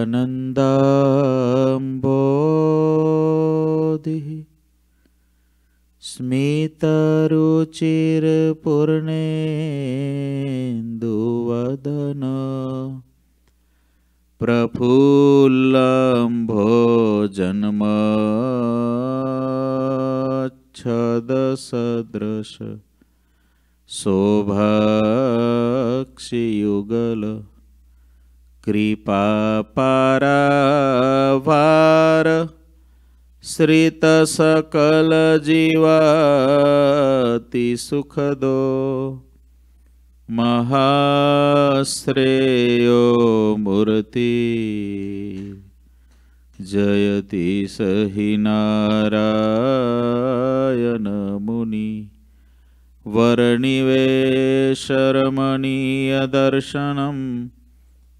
अनन्दाम्बोधिः स्मितरुचिरपूर्णेन्दुवदन प्रफुल्लम्भो जन्मच्छदसदृश शोभाक्षियुगल कृपापारावार श्रितसकलजीवातिसुखदो सुखदो महाश्रेयो मूर्ति जयति स हि नारायणमुनि वरणिवेशरमणीयदर्शनम्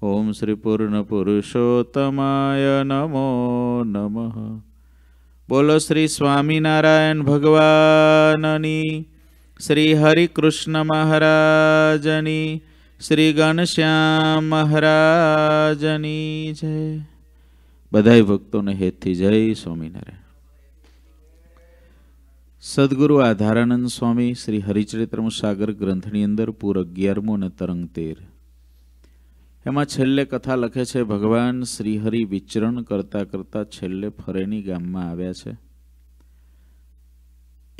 ઓમ શ્રી પૂર્ણ પુરુષોત્તમાય નમો નમઃ બોલો શ્રી સ્વામિનારાયણ ભગવાનની શ્રી હરિકૃષ્ણ મહારાજની શ્રી ગણશ્યામ મહારાજની જય બધાય ભક્તોને હેતથી જય સ્વામિનારાયણ સદગુરુ આધારાનંદ સ્વામી શ્રી હરિચરિત્રમ સાગર ગ્રંથની અંદર પૂર અગિયારમો અને તરંગ તેર એમાં છેલ્લે કથા લખે છે ભગવાન શ્રીહરિ વિચરણ કરતા કરતા છેલ્લે ફરેની ગામમાં આવ્યા છે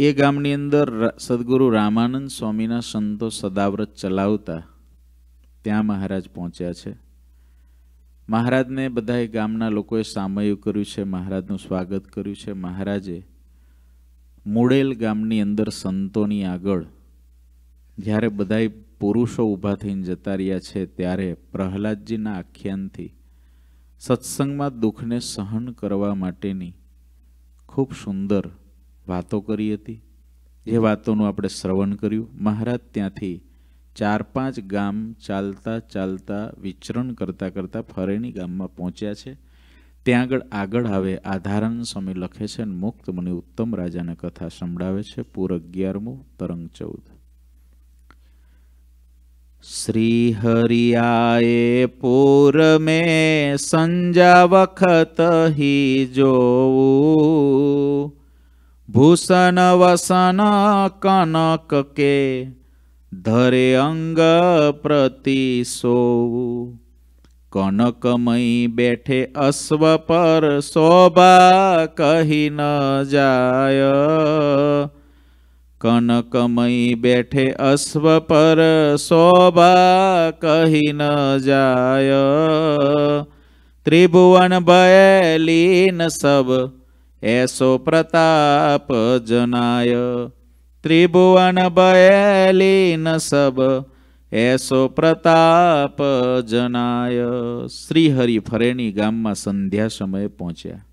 એ ગામની અંદર સદગુરુ રામાનંદ સ્વામીના સંતો સદાવ્રત ચલાવતા ત્યાં મહારાજ પહોંચ્યા છે મહારાજને બધાએ ગામના લોકોએ સામયું કર્યું છે મહારાજનું સ્વાગત કર્યું છે મહારાજે મૂળેલ ગામની અંદર સંતોની આગળ જ્યારે બધાએ પુરુષો ઊભા થઈને જતા રહ્યા છે ત્યારે પ્રહલાદજીના આખ્યાનથી સત્સંગમાં દુઃખને સહન કરવા માટેની ખૂબ સુંદર વાતો કરી હતી જે વાતોનું આપણે શ્રવણ કર્યું મહારાજ ત્યાંથી ચાર પાંચ ગામ ચાલતા ચાલતા વિચરણ કરતાં કરતાં ફરેણી ગામમાં પહોંચ્યા છે ત્યાં આગળ આગળ આવે આધારણ સ્વામી લખે છે અને મુક્ત મને ઉત્તમ રાજાને કથા સંભળાવે છે પૂર અગિયારમું તરંગ ચૌદ શ્રીહરિયાએ પૂર મેં સંજા વખત હિ જોવું ભૂષણ વસન કનક કે ધરે અંગ પ્રતિ સોવું કનકમય બેઠે અશ્વ પર શોભા કહી ન જાય કનકમય બેઠે અશ્વ પર શોભા કહી ન જાય ત્રિભુવન ભયલીન સબ એસો પ્રતાપ જનાય ત્રિભુવન ભયલીન સબ એસો પ્રતાપ જનાય શ્રીહરિ ફરેણી ગામમાં સંધ્યા સમયે પહોંચ્યા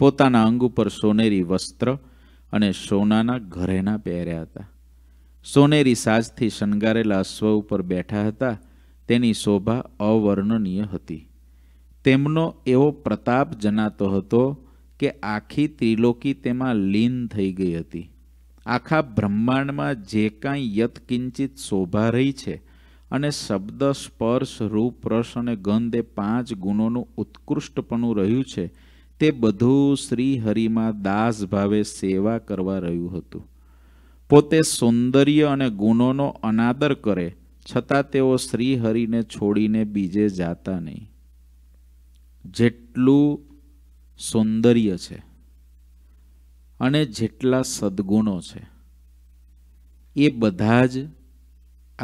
પોતાના અંગ ઉપર સોનેરી વસ્ત્ર અને સોનાના ઘરેના પહેર્યા હતા સોનેરી સાજથી શણગારેલા અશ્વ ઉપર બેઠા હતા તેની શોભા અવર્ણનીય હતી તેમનો એવો પ્રતાપ જનાતો હતો કે આખી ત્રિલોકી તેમાં લીન થઈ ગઈ હતી આખા બ્રહ્માંડમાં જે કાંઈ યતકિંચિત શોભા રહી છે અને શબ્દ સ્પર્શ રૂપ રસ અને ગંધ એ પાંચ ગુણોનું ઉત્કૃષ્ટપણું રહ્યું છે તે બધું શ્રી હરિમાં દાસ ભાવે સેવા કરવા રહ્યું હતું પોતે સૌંદર્ય અને ગુણોનો અનાદર કરે છતાં તેઓ શ્રી હરિને છોડીને બીજે જાતા નહીં જેટલું સૌંદર્ય છે અને જેટલા સદગુણો છે એ બધા જ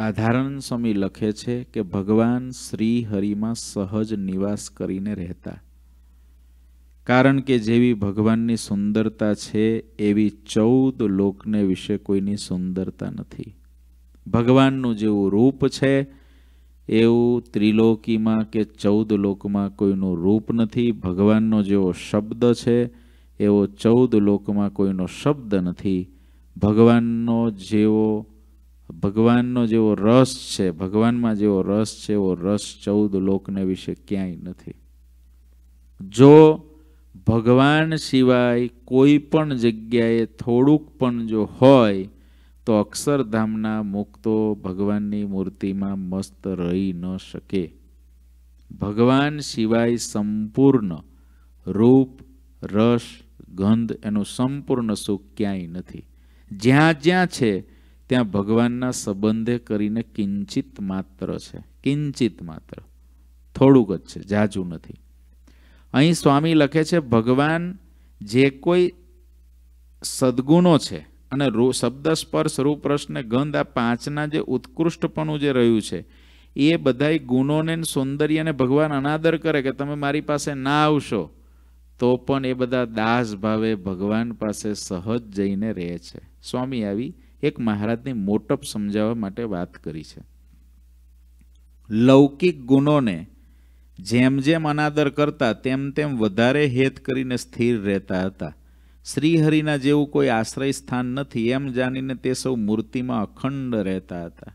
આધારણ સ્વામી લખે છે કે ભગવાન શ્રી હરિમાં સહજ નિવાસ કરીને રહેતા કારણ કે જેવી ભગવાનની સુંદરતા છે એવી ચૌદ લોકને વિશે કોઈની સુંદરતા નથી ભગવાનનું જેવું રૂપ છે એવું ત્રિલોકીમાં કે ચૌદ લોકમાં કોઈનું રૂપ નથી ભગવાનનો જેવો શબ્દ છે એવો ચૌદ લોકમાં કોઈનો શબ્દ નથી ભગવાનનો જેવો ભગવાનનો જેવો રસ છે ભગવાનમાં જેવો રસ છે એવો રસ ચૌદ લોકને વિશે ક્યાંય નથી જો ભગવાન સિવાય કોઈ પણ જગ્યાએ થોડુંક પણ જો હોય તો અક્ષરધામના મુક્તો ભગવાનની મૂર્તિમાં મસ્ત રહી ન શકે ભગવાન સિવાય સંપૂર્ણ રૂપ રસ ગંધ એનું સંપૂર્ણ સુખ ક્યાંય નથી જ્યાં જ્યાં છે ત્યાં ભગવાનના સંબંધે કરીને કિંચિત માત્ર છે કિંચિત માત્ર થોડુંક જ છે જાજુ નથી અહીં સ્વામી લખે છે ભગવાન જે કોઈ સદગુણો છે અને શબ્દ સ્પર્શ રૂપ રસને ગંધ આ પાંચના જે ઉત્કૃષ્ટપણું જે રહ્યું છે એ બધાય ગુણોને સૌંદર્યને ભગવાન અનાદર કરે કે તમે મારી પાસે ના આવશો તો પણ એ બધા દાસ ભાવે ભગવાન પાસે સહજ જઈને રહે છે સ્વામી આવી એક મહારાજની મોટપ સમજાવવા માટે વાત કરી છે લૌકિક ગુણોને જેમ જેમ અનાદર કરતા તેમ તેમ વધારે હેત કરીને સ્થિર રહેતા હતા શ્રીહરિના જેવું કોઈ આશ્રય સ્થાન નથી એમ જાણીને તે સૌ મૂર્તિમાં અખંડ રહેતા હતા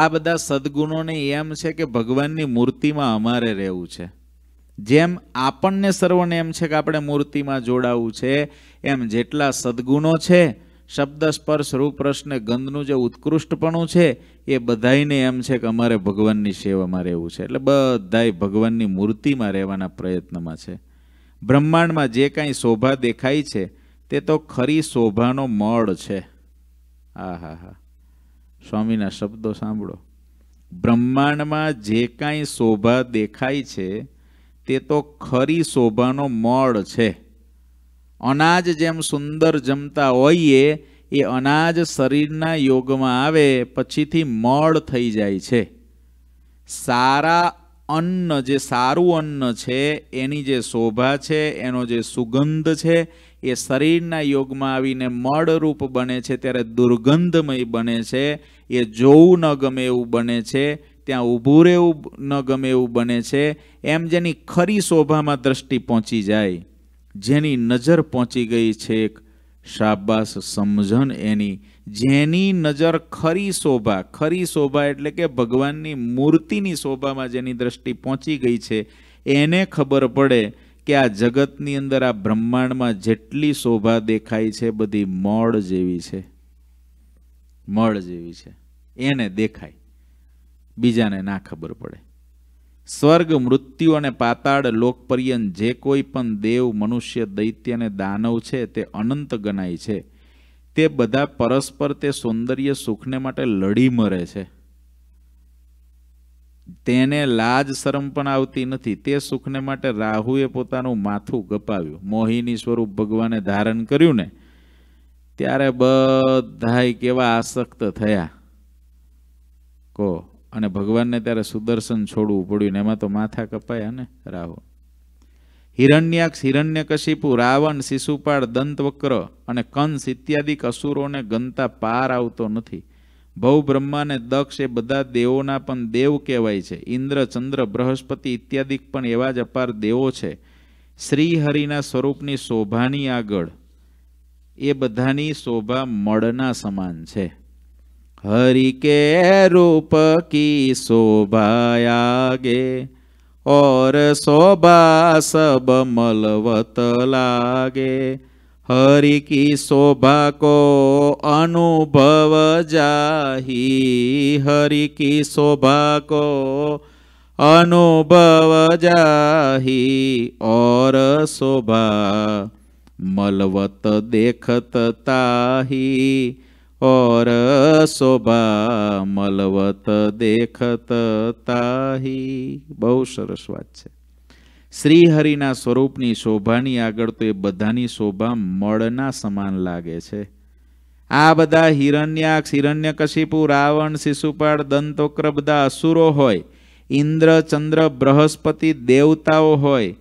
આ બધા સદગુણોને એમ છે કે ભગવાનની મૂર્તિમાં અમારે રહેવું છે જેમ આપણને સર્વને એમ છે કે આપણે મૂર્તિમાં જોડાવું છે એમ જેટલા સદગુણો છે શબ્દ સ્પર્શ રૂપ રસને ગંધનું જે ઉત્કૃષ્ટપણું છે એ બધાઈને એમ છે કે અમારે ભગવાનની સેવામાં રહેવું છે એટલે બધાય ભગવાનની મૂર્તિમાં રહેવાના પ્રયત્નમાં છે બ્રહ્માંડમાં જે કાંઈ શોભા દેખાય છે તે તો ખરી શોભાનો મળ છે આ હા હા સ્વામીના શબ્દો સાંભળો બ્રહ્માંડમાં જે કાંઈ શોભા દેખાય છે તે તો ખરી શોભાનો મળ છે અનાજ જેમ સુંદર જમતા હોઈએ એ અનાજ શરીરના યોગમાં આવે પછીથી મળ થઈ જાય છે સારા અન્ન જે સારું અન્ન છે એની જે શોભા છે એનો જે સુગંધ છે એ શરીરના યોગમાં આવીને મળરૂપ બને છે ત્યારે દુર્ગંધમય બને છે એ જોવું ન ગમે એવું બને છે ત્યાં ઊભું રહેવું ન ગમે એવું બને છે એમ જેની ખરી શોભામાં દ્રષ્ટિ પહોંચી જાય જેની નજર પહોંચી ગઈ છે શાબાસ સમજણ એની જેની નજર ખરી શોભા ખરી શોભા એટલે કે ભગવાનની મૂર્તિની શોભામાં જેની દ્રષ્ટિ પહોંચી ગઈ છે એને ખબર પડે કે આ જગતની અંદર આ બ્રહ્માંડમાં જેટલી શોભા દેખાય છે બધી મળ જેવી છે મળ જેવી છે એને દેખાય બીજાને ના ખબર પડે સ્વર્ગ મૃત્યુ અને પાતાળ લોકપર્યન જે કોઈ પણ દેવ મનુષ્ય દૈત્ય અને દાનવ છે તે અનંત ગણાય છે તે બધા પરસ્પર તે સૌંદર્ય સુખને માટે લડી મરે છે તેને લાજ શરમ પણ આવતી નથી તે સુખને માટે રાહુએ પોતાનું માથું ગપાવ્યું મોહિની સ્વરૂપ ભગવાને ધારણ કર્યું ને ત્યારે બધાય કેવા આસક્ત થયા કો અને ભગવાનને ત્યારે સુદર્શન છોડવું પડ્યું ને એમાં તો માથા કપાયા ને રાવણ હિરણ્યાક્ષ હિરણ્યકશિપુ રાવણ શિશુપાળ દંતવક્ર અને કંસ ઇત્યાદિક અસુરોને ગનતા પાર આવતો નથી ભવ બ્રહ્માને દક્ષ એ બધા દેવોના પણ દેવ કહેવાય છે ઇન્દ્ર ચંદ્ર બૃહસ્પતિ ઇત્યાદિક પણ એવા જ અપાર દેવો છે શ્રીહરિના સ્વરૂપની શોભાની આગળ એ બધાની શોભા મળના સમાન છે हरि के रूप की शोभागे और शोभा सब मलवत लागे हरि की शोभा को अनुभव जाही हरि की शोभा को अनुभव जाही और शोभा मलवत देखत ताही और શોભા મલવત દેખત તાહી બહુ સરસ વાત છે શ્રીહરિના સ્વરૂપની શોભાની આગળ તો એ બધાની શોભા મળના સમાન લાગે છે આ બધા હિરણ્યાક્ષ હિરણ્યકશિપુ રાવણ શિશુપાળ દંતોક્ર બધા અસુરો હોય ઇન્દ્ર ચંદ્ર બૃહસ્પતિ દેવતાઓ હોય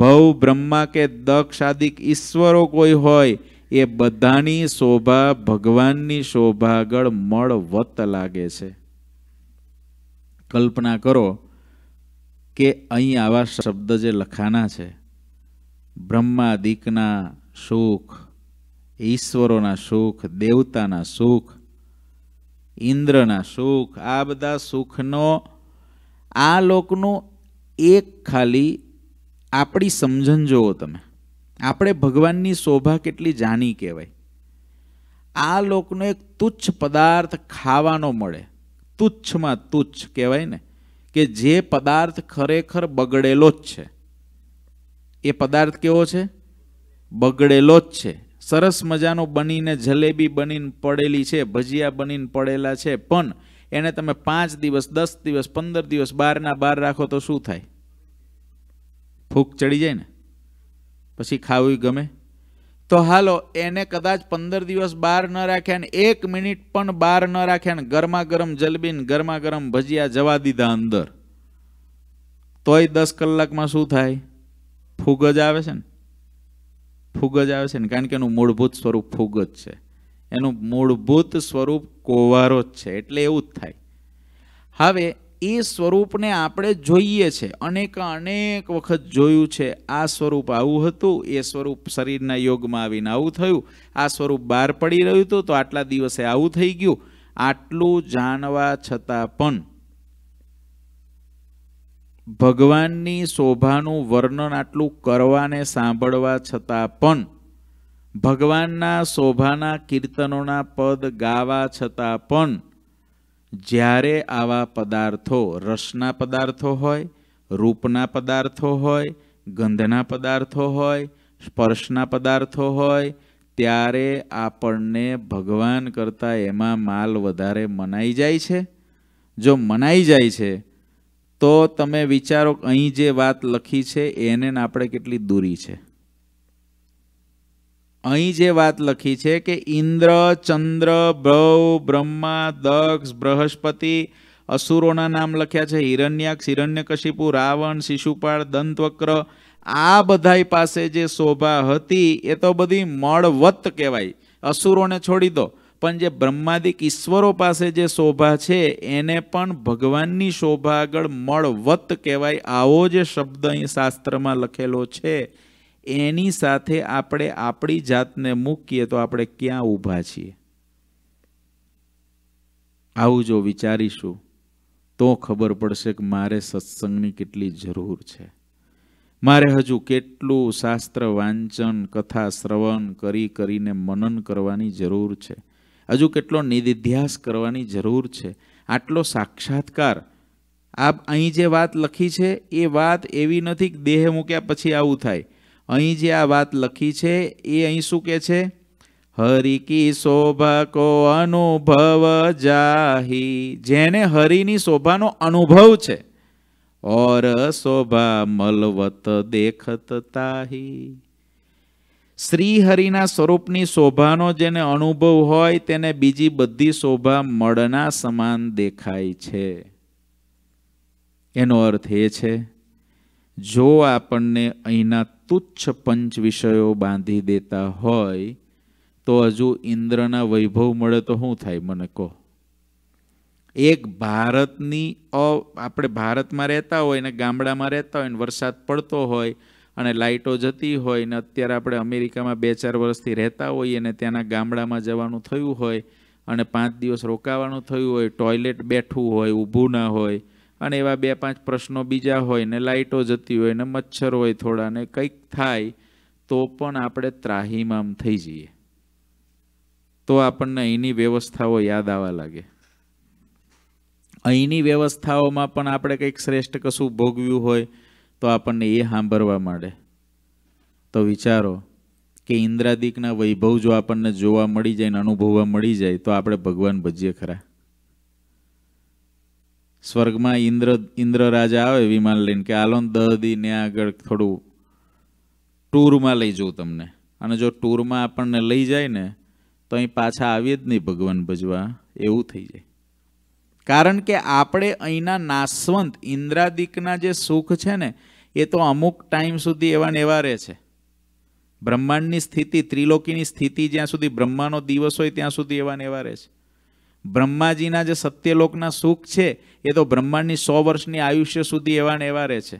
ભવ બ્રહ્મા કે દક્ષ આદિક ઈશ્વરો કોઈ હોય એ બધાની શોભા ભગવાનની શોભા આગળ મળવત લાગે છે કલ્પના કરો કે અહીં આવા શબ્દ જે લખાના છે બ્રહ્માદિકના સુખ ઈશ્વરોના સુખ દેવતાના સુખ ઇન્દ્રના સુખ આ બધા સુખનો આ લોકનું એક ખાલી આપણી સમજણ જુઓ તમે આપણે ભગવાનની શોભા કેટલી જાણી કહેવાય આ લોકનો એક તુચ્છ પદાર્થ ખાવાનો મળે તુચ્છમાં તુચ્છ કહેવાય ને કે જે પદાર્થ ખરેખર બગડેલો જ છે એ પદાર્થ કેવો છે બગડેલો જ છે સરસ મજાનો બનીને જલેબી બનીને પડેલી છે ભજીયા બનીને પડેલા છે પણ એને તમે પાંચ દિવસ દસ દિવસ પંદર દિવસ બહારના બહાર રાખો તો શું થાય ફૂક ચડી જાય ને પછી ખાવું ગમે તો હાલો એને કદાચ પંદર દિવસ બહાર ન રાખ્યા ને એક મિનિટ પણ બહાર ન રાખ્યા ને ગરમા ગરમ જલબીન ગરમા ગરમ ભજીયા જવા દીધા અંદર તોય દસ કલાકમાં શું થાય ફૂગ જ આવે છે ને ફૂગ જ આવે છે ને કારણ કે એનું મૂળભૂત સ્વરૂપ ફૂગ જ છે એનું મૂળભૂત સ્વરૂપ કોવારો જ છે એટલે એવું જ થાય હવે એ સ્વરૂપને આપણે જોઈએ છે અનેક અનેક વખત જોયું છે આ સ્વરૂપ આવું હતું એ સ્વરૂપ શરીરના યોગમાં આવીને આવું થયું આ સ્વરૂપ બહાર પડી રહ્યું હતું તો આટલા દિવસે આવું થઈ ગયું આટલું જાણવા છતાં પણ ભગવાનની શોભાનું વર્ણન આટલું કરવાને સાંભળવા છતાં પણ ભગવાનના શોભાના કીર્તનોના પદ ગાવા છતાં પણ જ્યારે આવા પદાર્થો રસના પદાર્થો હોય રૂપના પદાર્થો હોય ગંધના પદાર્થો હોય સ્પર્શના પદાર્થો હોય ત્યારે આપણને ભગવાન કરતાં એમાં માલ વધારે મનાઈ જાય છે જો મનાઈ જાય છે તો તમે વિચારો અહીં જે વાત લખી છે એને આપણે કેટલી દૂરી છે અહીં જે વાત લખી છે કે ઇન્દ્ર ચંદ્ર ભવ બ્રહ્મા દક્ષ બૃહસ્પતિ અસુરોના નામ લખ્યા છે હિરણ્યાક્ષ હિરણ્યકશિપુ રાવણ શિશુપાળ દંતવક્ર આ બધાય પાસે જે શોભા હતી એ તો બધી મળવત કહેવાય અસુરોને છોડી દો પણ જે બ્રહ્માદિક ઈશ્વરો પાસે જે શોભા છે એને પણ ભગવાનની શોભા આગળ મળવત કહેવાય આવો જે શબ્દ અહીં શાસ્ત્રમાં લખેલો છે એની સાથે આપણે આપણી જાતને મૂકીએ તો આપણે ક્યાં ઊભા છીએ આવું જો વિચારીશું તો ખબર પડશે કે મારે સત્સંગની કેટલી જરૂર છે મારે હજુ કેટલું શાસ્ત્ર વાંચન કથા શ્રવણ કરી કરીને મનન કરવાની જરૂર છે હજુ કેટલો નિધિધ્યાસ કરવાની જરૂર છે આટલો સાક્ષાત્કાર આપ અહીં જે વાત લખી છે એ વાત એવી નથી કે દેહ મૂક્યા પછી આવું થાય અહીં જે આ વાત લખી છે એ અહીં શું કે છે હરિ કી શોભકો અનુભવ જાહી જેને હરિની શોભાનો અનુભવ છે ઓર શોભા મલવત દેખત તાહી શ્રી હરિના સ્વરૂપની શોભાનો જેને અનુભવ હોય તેને બીજી બધી શોભા મળના સમાન દેખાય છે એનો અર્થ એ છે જો આપણને અહીંના તુચ્છ પંચ વિષયો બાંધી દેતા હોય તો હજુ ઇન્દ્રના વૈભવ મળે તો શું થાય મને કહો એક ભારતની અ આપણે ભારતમાં રહેતા હોય ને ગામડામાં રહેતા હોય ને વરસાદ પડતો હોય અને લાઇટો જતી હોય ને અત્યારે આપણે અમેરિકામાં બે ચાર વર્ષથી રહેતા હોઈએ ને ત્યાંના ગામડામાં જવાનું થયું હોય અને પાંચ દિવસ રોકાવાનું થયું હોય ટોયલેટ બેઠું હોય ઊભું ના હોય અને એવા બે પાંચ પ્રશ્નો બીજા હોય ને લાઇટો જતી હોય ને મચ્છર હોય થોડા ને કંઈક થાય તો પણ આપણે ત્રાહીમામ થઈ જઈએ તો આપણને અહીંની વ્યવસ્થાઓ યાદ આવવા લાગે અહીંની વ્યવસ્થાઓમાં પણ આપણે કંઈક શ્રેષ્ઠ કશું ભોગવ્યું હોય તો આપણને એ સાંભળવા માંડે તો વિચારો કે ઇન્દ્રાદિકના વૈભવ જો આપણને જોવા મળી જાય ને અનુભવવા મળી જાય તો આપણે ભગવાન ભજીએ ખરા સ્વર્ગમાં ઇન્દ્ર ઇન્દ્ર રાજા આવે વિમાન લઈને કે આલો દહ ને આગળ થોડું ટૂરમાં લઈ જવું તમને અને જો ટૂરમાં આપણને લઈ જાય ને તો અહીં પાછા આવીએ જ નહીં ભગવાન ભજવા એવું થઈ જાય કારણ કે આપણે અહીંના નાસવંત ઇન્દ્રાદિકના જે સુખ છે ને એ તો અમુક ટાઈમ સુધી એવા ને રહે છે બ્રહ્માંડની સ્થિતિ ત્રિલોકીની સ્થિતિ જ્યાં સુધી બ્રહ્માનો દિવસ હોય ત્યાં સુધી એવા ને રહે છે બ્રહ્માજીના જે સત્યલોકના સુખ છે એ તો બ્રહ્માંડની સો વર્ષની આયુષ્ય સુધી એવા ને એવા રહે છે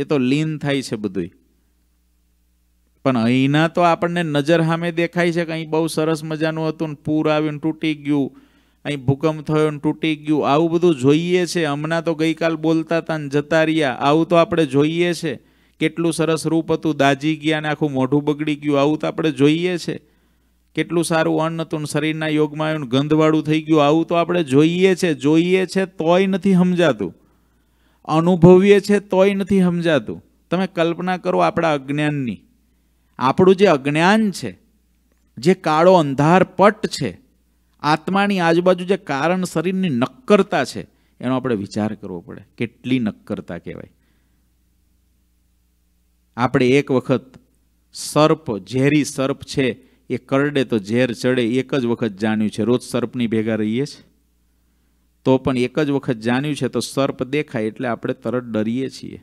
એ તો લીન થાય છે બધું પણ અહીંના તો આપણને નજર સામે દેખાય છે કે અહીં બહુ સરસ મજાનું હતું ને પૂર આવ્યું તૂટી ગયું અહીં ભૂકંપ થયો ને તૂટી ગયું આવું બધું જોઈએ છે હમણાં તો ગઈકાલ બોલતા હતા ને જતા રહ્યા આવું તો આપણે જોઈએ છે કેટલું સરસ રૂપ હતું દાજી ગયા ને આખું મોઢું બગડી ગયું આવું તો આપણે જોઈએ છે કેટલું સારું અન્ન હતું શરીરના યોગમાં આવ્યું ગંધવાળું થઈ ગયું આવું તો આપણે જોઈએ છે જોઈએ છે તોય નથી સમજાતું અનુભવીએ છે તોય નથી સમજાતું તમે કલ્પના કરો આપણા અજ્ઞાનની આપણું જે અજ્ઞાન છે જે કાળો અંધાર પટ છે આત્માની આજુબાજુ જે કારણ શરીરની નક્કરતા છે એનો આપણે વિચાર કરવો પડે કેટલી નક્કરતા કહેવાય આપણે એક વખત સર્પ ઝેરી સર્પ છે એ કરડે તો ઝેર ચડે એક જ વખત જાણ્યું છે રોજ સર્પની ભેગા રહીએ છીએ તો પણ એક જ વખત જાણ્યું છે તો સર્પ દેખાય એટલે આપણે તરત ડરીએ છીએ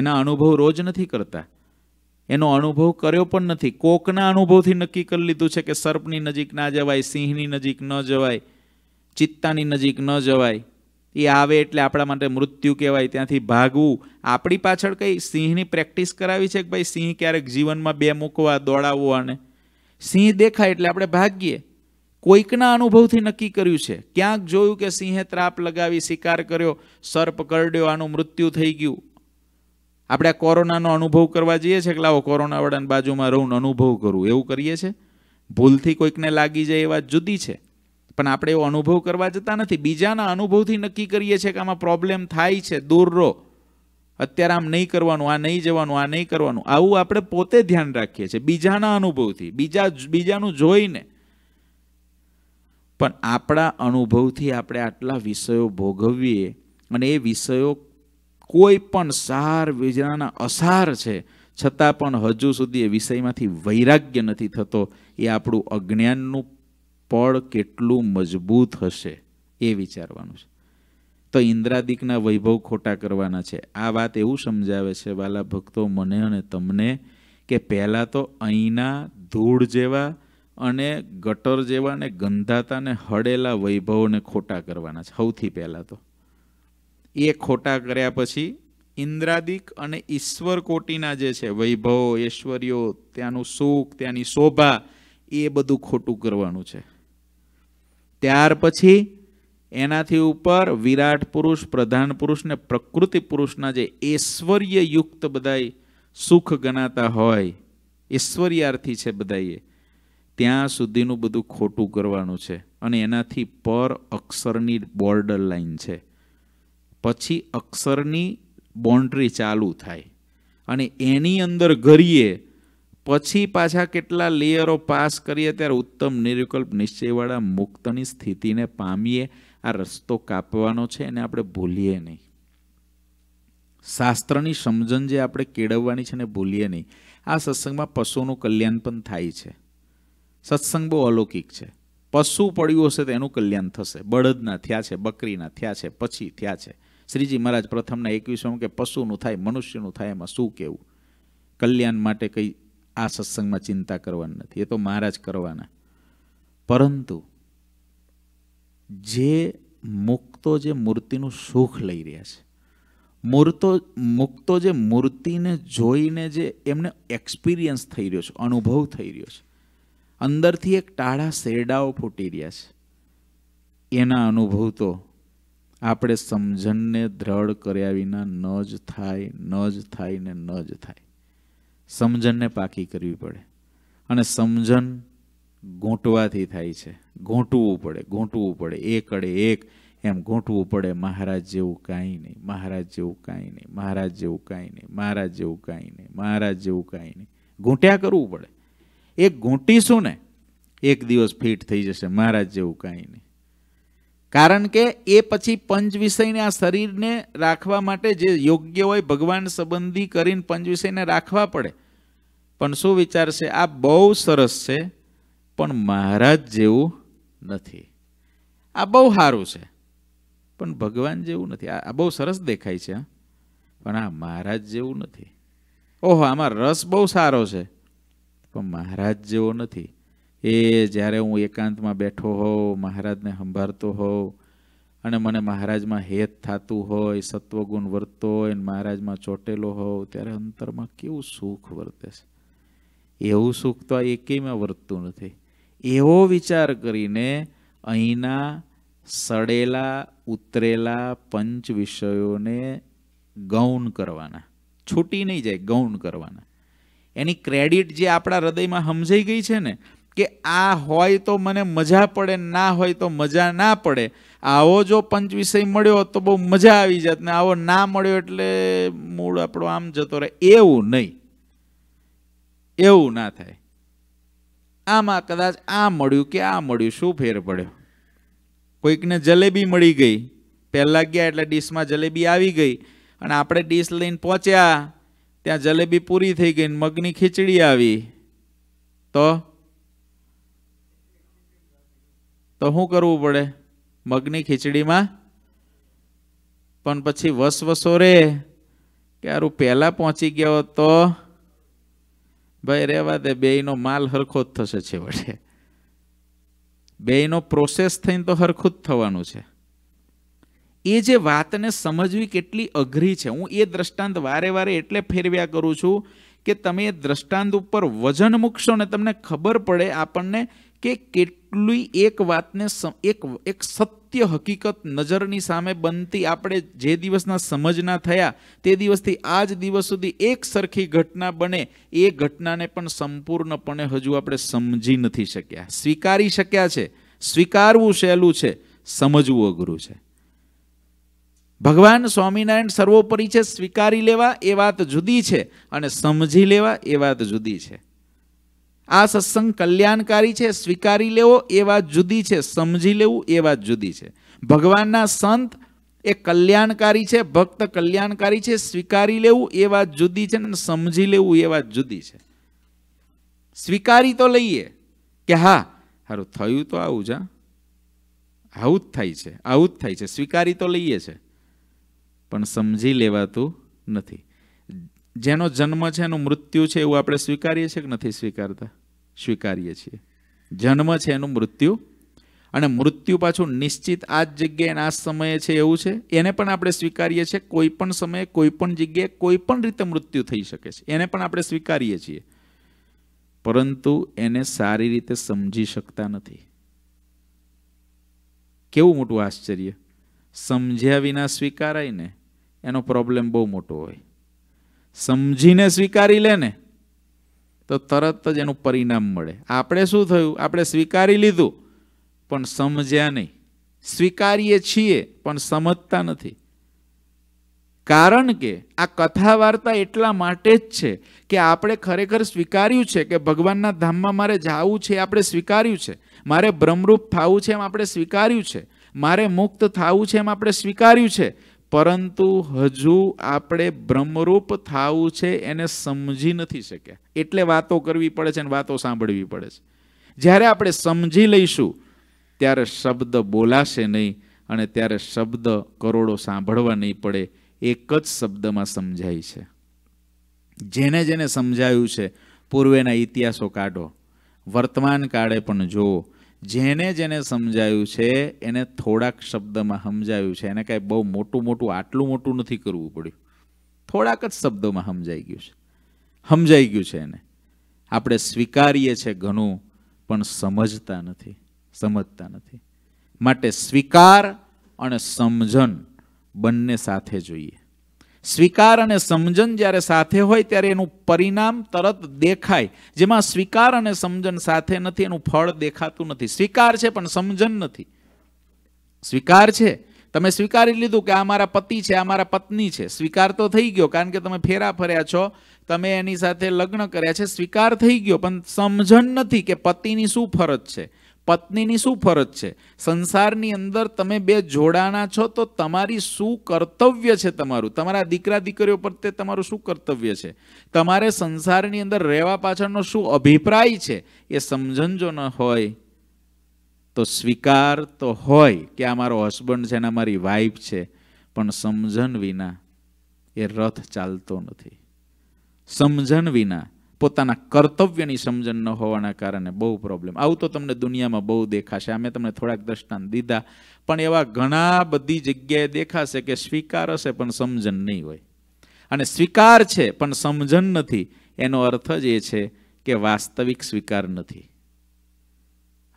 એના અનુભવ રોજ નથી કરતા એનો અનુભવ કર્યો પણ નથી કોકના અનુભવથી નક્કી કરી લીધું છે કે સર્પની નજીક ના જવાય સિંહની નજીક ન જવાય ચિત્તાની નજીક ન જવાય એ આવે એટલે આપણા માટે મૃત્યુ કહેવાય ત્યાંથી ભાગવું આપણી પાછળ કંઈ સિંહની પ્રેક્ટિસ કરાવી છે કે ભાઈ સિંહ ક્યારેક જીવનમાં બે મૂકવા દોડાવવા અને સિંહ દેખાય એટલે આપણે ભાગીએ કોઈકના અનુભવથી નક્કી કર્યું છે ક્યાંક જોયું કે સિંહે ત્રાપ લગાવી શિકાર કર્યો સર્પ કરડ્યો આનું મૃત્યુ થઈ ગયું આપણે આ કોરોનાનો અનુભવ કરવા જઈએ છીએ કે લાવો કોરોનાવાળાની બાજુમાં રહું અનુભવ કરું એવું કરીએ છીએ ભૂલથી કોઈકને લાગી જાય એ વાત જુદી છે પણ આપણે એવો અનુભવ કરવા જતા નથી બીજાના અનુભવથી નક્કી કરીએ છીએ કે આમાં પ્રોબ્લેમ થાય છે દૂર રહો અત્યારે આમ નહીં કરવાનું આ નહીં જવાનું આ નહીં કરવાનું આવું આપણે પોતે ધ્યાન રાખીએ છીએ બીજાના અનુભવથી બીજા બીજાનું જોઈને પણ આપણા અનુભવથી આપણે આટલા વિષયો ભોગવીએ અને એ વિષયો કોઈ પણ સાર વિજ્ઞાના અસાર છે છતાં પણ હજુ સુધી એ વિષયમાંથી વૈરાગ્ય નથી થતો એ આપણું અજ્ઞાનનું પળ કેટલું મજબૂત હશે એ વિચારવાનું છે તો ઇન્દ્રાદિકના વૈભવ ખોટા કરવાના છે આ વાત એવું સમજાવે છે વાલા ભક્તો મને અને તમને કે પહેલાં તો અહીંના ધૂળ જેવા અને ગટર જેવા ને ગંધાતા ને હળેલા વૈભવને ખોટા કરવાના છે સૌથી પહેલાં તો એ ખોટા કર્યા પછી ઇન્દ્રાદિક અને ઈશ્વર કોટીના જે છે વૈભવ ઐશ્વર્યો ત્યાંનું સુખ ત્યાંની શોભા એ બધું ખોટું કરવાનું છે ત્યાર પછી એનાથી ઉપર વિરાટ પુરુષ પ્રધાન પુરુષ ને પ્રકૃતિ પુરુષના જે ઐશ્વર્યયુક્ત બધાય સુખ ગણાતા હોય ઐશ્વર્યાર્થી છે બધાએ ત્યાં સુધીનું બધું ખોટું કરવાનું છે અને એનાથી પર અક્ષરની બોર્ડર લાઈન છે પછી અક્ષરની બોન્ડ્રી ચાલુ થાય અને એની અંદર ઘરીએ પછી પાછા કેટલા લેયરો પાસ કરીએ ત્યારે ઉત્તમ નિર્વિકલ્પ નિશ્ચયવાળા મુક્તની સ્થિતિને પામીએ આ રસ્તો કાપવાનો છે એને આપણે ભૂલીએ નહીં શાસ્ત્રની સમજણ જે આપણે કેળવવાની છે ને ભૂલીએ નહીં આ સત્સંગમાં પશુનું કલ્યાણ પણ થાય છે સત્સંગ બહુ અલૌકિક છે પશુ પડ્યું હશે તો એનું કલ્યાણ થશે બળદના થયા છે બકરીના થયા છે પછી થયા છે શ્રીજી મહારાજ પ્રથમના એકવીસમાં કે પશુનું થાય મનુષ્યનું થાય એમાં શું કેવું કલ્યાણ માટે કંઈ આ સત્સંગમાં ચિંતા કરવાની નથી એ તો મહારાજ કરવાના પરંતુ જે મુક્તો જે મૂર્તિનું સુખ લઈ રહ્યા છે મૂર્તો મુક્તો જે મૂર્તિને જોઈને જે એમને એક્સપિરિયન્સ થઈ રહ્યો છે અનુભવ થઈ રહ્યો છે અંદરથી એક ટાળા શેરડાઓ ફૂટી રહ્યા છે એના અનુભવ તો આપણે સમજણને દ્રઢ કર્યા વિના ન જ થાય ન જ થાય ને ન જ થાય સમજણને પાકી કરવી પડે અને સમજણ ગૂંટવાથી થાય છે ગોંટવું પડે ગોંટવું પડે એક અડે એક એમ ગોંટવું પડે મહારાજ જેવું કાંઈ નહીં મહારાજ જેવું કાંઈ નહીં મહારાજ જેવું કાંઈ નહીં મહારાજ જેવું કાંઈ નહીં મહારાજ જેવું કાંઈ નહીં ઘૂંટ્યા કરવું પડે એક ઘૂંટીશું ને એક દિવસ ફિટ થઈ જશે મહારાજ જેવું કાંઈ નહીં કારણ કે એ પછી પંચ વિષયને આ શરીરને રાખવા માટે જે યોગ્ય હોય ભગવાન સંબંધી કરીને પંચ વિષયને રાખવા પડે પણ શું વિચારશે આ બહુ સરસ છે પણ મહારાજ જેવું નથી આ બહુ સારું છે પણ ભગવાન જેવું નથી આ બહુ સરસ દેખાય છે પણ આ મહારાજ જેવું નથી ઓહો આમાં રસ બહુ સારો છે પણ મહારાજ જેવો નથી એ જ્યારે હું એકાંતમાં બેઠો હોઉં મહારાજને સંભાળતો હોઉં અને મને મહારાજમાં હેત થતું હોય સત્વગુણ વર્તો હોય મહારાજમાં ચોટેલો હોઉં ત્યારે અંતરમાં કેવું સુખ વર્તે છે એવું સુખ તો આ એકેયમાં વર્તતું નથી એવો વિચાર કરીને અહીંના સડેલા ઉતરેલા પંચ વિષયોને ગૌણ કરવાના છૂટી નહીં જાય ગૌણ કરવાના એની ક્રેડિટ જે આપણા હૃદયમાં સમજાઈ ગઈ છે ને કે આ હોય તો મને મજા પડે ના હોય તો મજા ના પડે આવો જો પંચ વિષય મળ્યો તો બહુ મજા આવી જાત ને આવો ના મળ્યો એટલે મૂળ આપણો આમ જતો રહે એવું નહીં એવું ના થાય આમાં કદાચ આ મળ્યું કે આ મળ્યું શું ફેર પડ્યો કોઈકને જલેબી મળી ગઈ પહેલાં ગયા એટલે ડીશમાં જલેબી આવી ગઈ અને આપણે ડીશ લઈને પહોંચ્યા ત્યાં જલેબી પૂરી થઈ ગઈ મગની ખીચડી આવી તો તો શું કરવું પડે મગની ખીચડીમાં પણ પછી વસવસો રે કે આરું પહેલાં પહોંચી ગયો તો ભાઈ રહેવા દે બેયનો માલ હરખો જ થશે છેવટે બેયનો પ્રોસેસ થઈને તો હરખું જ થવાનું છે એ જે વાતને સમજવી કેટલી અઘરી છે હું એ દ્રષ્ટાંત વારે વારે એટલે ફેરવ્યા કરું છું કે તમે એ દ્રષ્ટાંત ઉપર વજન મૂકશો ને તમને ખબર પડે આપણને કે કેટલી એક વાતને એક એક સત્ય હકીકત નજરની સામે બનતી આપણે જે દિવસના સમજના થયા તે દિવસથી આ જ દિવસ સુધી એક સરખી ઘટના બને એ ઘટનાને પણ સંપૂર્ણપણે હજુ આપણે સમજી નથી શક્યા સ્વીકારી શક્યા છે સ્વીકારવું સહેલું છે સમજવું અઘરું છે ભગવાન સ્વામિનારાયણ સર્વોપરી છે સ્વીકારી લેવા એ વાત જુદી છે અને સમજી લેવા એ વાત જુદી છે આ સત્સંગ કલ્યાણકારી છે સ્વીકારી લેવો એ વાત જુદી છે સમજી લેવું એ વાત જુદી છે ભગવાનના સંત એ કલ્યાણકારી છે ભક્ત કલ્યાણકારી છે સ્વીકારી લેવું એ વાત જુદી છે ને સમજી લેવું એ વાત જુદી છે સ્વીકારી તો લઈએ કે હા સારું થયું તો આવું જ આવું જ થાય છે આવું જ થાય છે સ્વીકારી તો લઈએ છે પણ સમજી લેવાતું નથી જેનો જન્મ છે એનું મૃત્યુ છે એવું આપણે સ્વીકારીએ છીએ કે નથી સ્વીકારતા સ્વીકારીએ છીએ જન્મ છે એનું મૃત્યુ અને મૃત્યુ પાછું નિશ્ચિત આ જ જગ્યાએ આ સમયે છે એવું છે એને પણ આપણે સ્વીકારીએ છીએ કોઈ પણ સમયે કોઈ પણ જગ્યાએ કોઈ પણ રીતે મૃત્યુ થઈ શકે છે એને પણ આપણે સ્વીકારીએ છીએ પરંતુ એને સારી રીતે સમજી શકતા નથી કેવું મોટું આશ્ચર્ય સમજ્યા વિના સ્વીકારાય ને એનો પ્રોબ્લેમ બહુ મોટો હોય સમજીને સ્વીકારી લે ને તો તરત જ એનું પરિણામ મળે આપણે શું થયું આપણે સ્વીકારી લીધું પણ સમજ્યા નહીં સ્વીકારીએ છીએ પણ સમજતા નથી કારણ કે આ કથા વાર્તા એટલા માટે જ છે કે આપણે ખરેખર સ્વીકાર્યું છે કે ભગવાનના ધામમાં મારે જાવું છે આપણે સ્વીકાર્યું છે મારે બ્રહ્મરૂપ થવું છે એમ આપણે સ્વીકાર્યું છે મારે મુક્ત થવું છે એમ આપણે સ્વીકાર્યું છે પરંતુ હજુ આપણે બ્રહ્મરૂપ થવું છે એને સમજી નથી શક્યા એટલે વાતો કરવી પડે છે અને વાતો સાંભળવી પડે છે જ્યારે આપણે સમજી લઈશું ત્યારે શબ્દ બોલાશે નહીં અને ત્યારે શબ્દ કરોડો સાંભળવા નહીં પડે એક જ શબ્દમાં સમજાય છે જેને જેને સમજાયું છે પૂર્વેના ઇતિહાસો કાઢો વર્તમાન કાળે પણ જુઓ જેને જેને સમજાયું છે એને થોડાક શબ્દમાં સમજાયું છે એને કાંઈ બહુ મોટું મોટું આટલું મોટું નથી કરવું પડ્યું થોડાક જ શબ્દોમાં સમજાઈ ગયું છે સમજાઈ ગયું છે એને આપણે સ્વીકારીએ છીએ ઘણું પણ સમજતા નથી સમજતા નથી માટે સ્વીકાર અને સમજણ બંને સાથે જોઈએ સ્વીકાર અને સમજણ જ્યારે સાથે હોય ત્યારે એનું પરિણામ તરત દેખાય જેમાં સ્વીકાર અને સમજણ સાથે નથી એનું ફળ દેખાતું નથી સ્વીકાર છે પણ સમજણ નથી સ્વીકાર છે તમે સ્વીકારી લીધું કે આ મારા પતિ છે આ મારા પત્ની છે સ્વીકાર તો થઈ ગયો કારણ કે તમે ફેરા ફર્યા છો તમે એની સાથે લગ્ન કર્યા છે સ્વીકાર થઈ ગયો પણ સમજણ નથી કે પતિની શું ફરજ છે પત્નીની શું ફરજ છે સંસારની અંદર તમે બે જોડાણા છો તો તમારી શું કર્તવ્ય છે તમારું તમારા દીકરા દીકરીઓ પર તે તમારું શું કર્તવ્ય છે તમારે સંસારની અંદર રહેવા પાછળનો શું અભિપ્રાય છે એ સમજણ જો ન હોય તો સ્વીકાર તો હોય કે આ મારો હસબન્ડ છે ને મારી વાઈફ છે પણ સમજણ વિના એ રથ ચાલતો નથી સમજણ વિના પોતાના કર્તવ્યની સમજણ ન હોવાના કારણે બહુ પ્રોબ્લેમ આવું તો તમને દુનિયામાં બહુ દેખાશે અમે તમને થોડાક દ્રષ્ટાંત દીધા પણ એવા ઘણા બધી જગ્યાએ દેખાશે કે સ્વીકાર હશે પણ સમજણ નહીં હોય અને સ્વીકાર છે પણ સમજણ નથી એનો અર્થ જ એ છે કે વાસ્તવિક સ્વીકાર નથી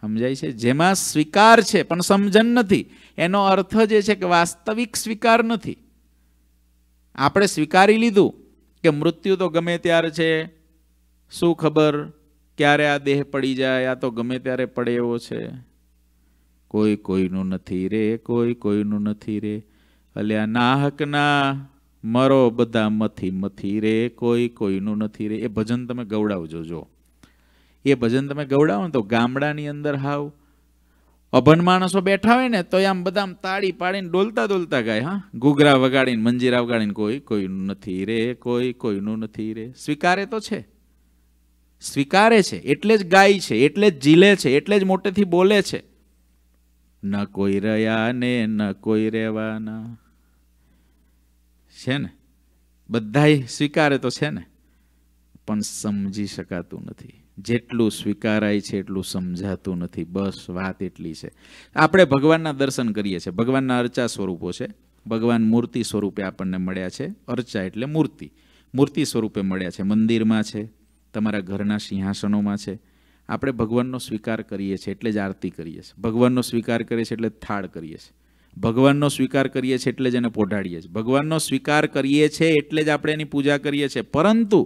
સમજાય છે જેમાં સ્વીકાર છે પણ સમજણ નથી એનો અર્થ જે છે કે વાસ્તવિક સ્વીકાર નથી આપણે સ્વીકારી લીધું કે મૃત્યુ તો ગમે ત્યાર છે શું ખબર ક્યારે આ દેહ પડી જાય આ તો ગમે ત્યારે પડે એવો છે કોઈ કોઈનું નથી રે કોઈ કોઈનું નથી રે અલ્યા નાહકના મરો બધા મથી મથી રે કોઈ કોઈનું નથી રે એ ભજન તમે ગવડાવજો જો એ ભજન તમે ગવડાવો ને તો ગામડાની અંદર હાવ અભન માણસો બેઠા હોય ને તો આમ બધા આમ તાળી પાડીને ડોલતા ડોલતા ગાય હા ઘૂઘરા વગાડીને મંજીરા વગાડીને કોઈ કોઈનું નથી રે કોઈ કોઈનું નથી રે સ્વીકારે તો છે સ્વીકારે છે એટલે જ ગાય છે એટલે જ જીલે છે એટલે જ મોટેથી બોલે છે ન કોઈ રહ્યા ને ન કોઈ રહેવાના છે ને બધાય સ્વીકારે તો છે ને પણ સમજી શકાતું નથી જેટલું સ્વીકારાય છે એટલું સમજાતું નથી બસ વાત એટલી છે આપણે ભગવાનના દર્શન કરીએ છીએ ભગવાનના અર્ચા સ્વરૂપો છે ભગવાન મૂર્તિ સ્વરૂપે આપણને મળ્યા છે અર્ચા એટલે મૂર્તિ મૂર્તિ સ્વરૂપે મળ્યા છે મંદિરમાં છે તમારા ઘરના સિંહાસનોમાં છે આપણે ભગવાનનો સ્વીકાર કરીએ છીએ એટલે જ આરતી કરીએ છીએ ભગવાનનો સ્વીકાર કરીએ છીએ એટલે થાળ કરીએ છીએ ભગવાનનો સ્વીકાર કરીએ છીએ એટલે જ એને પોઢાડીએ છીએ ભગવાનનો સ્વીકાર કરીએ છીએ એટલે જ આપણે એની પૂજા કરીએ છીએ પરંતુ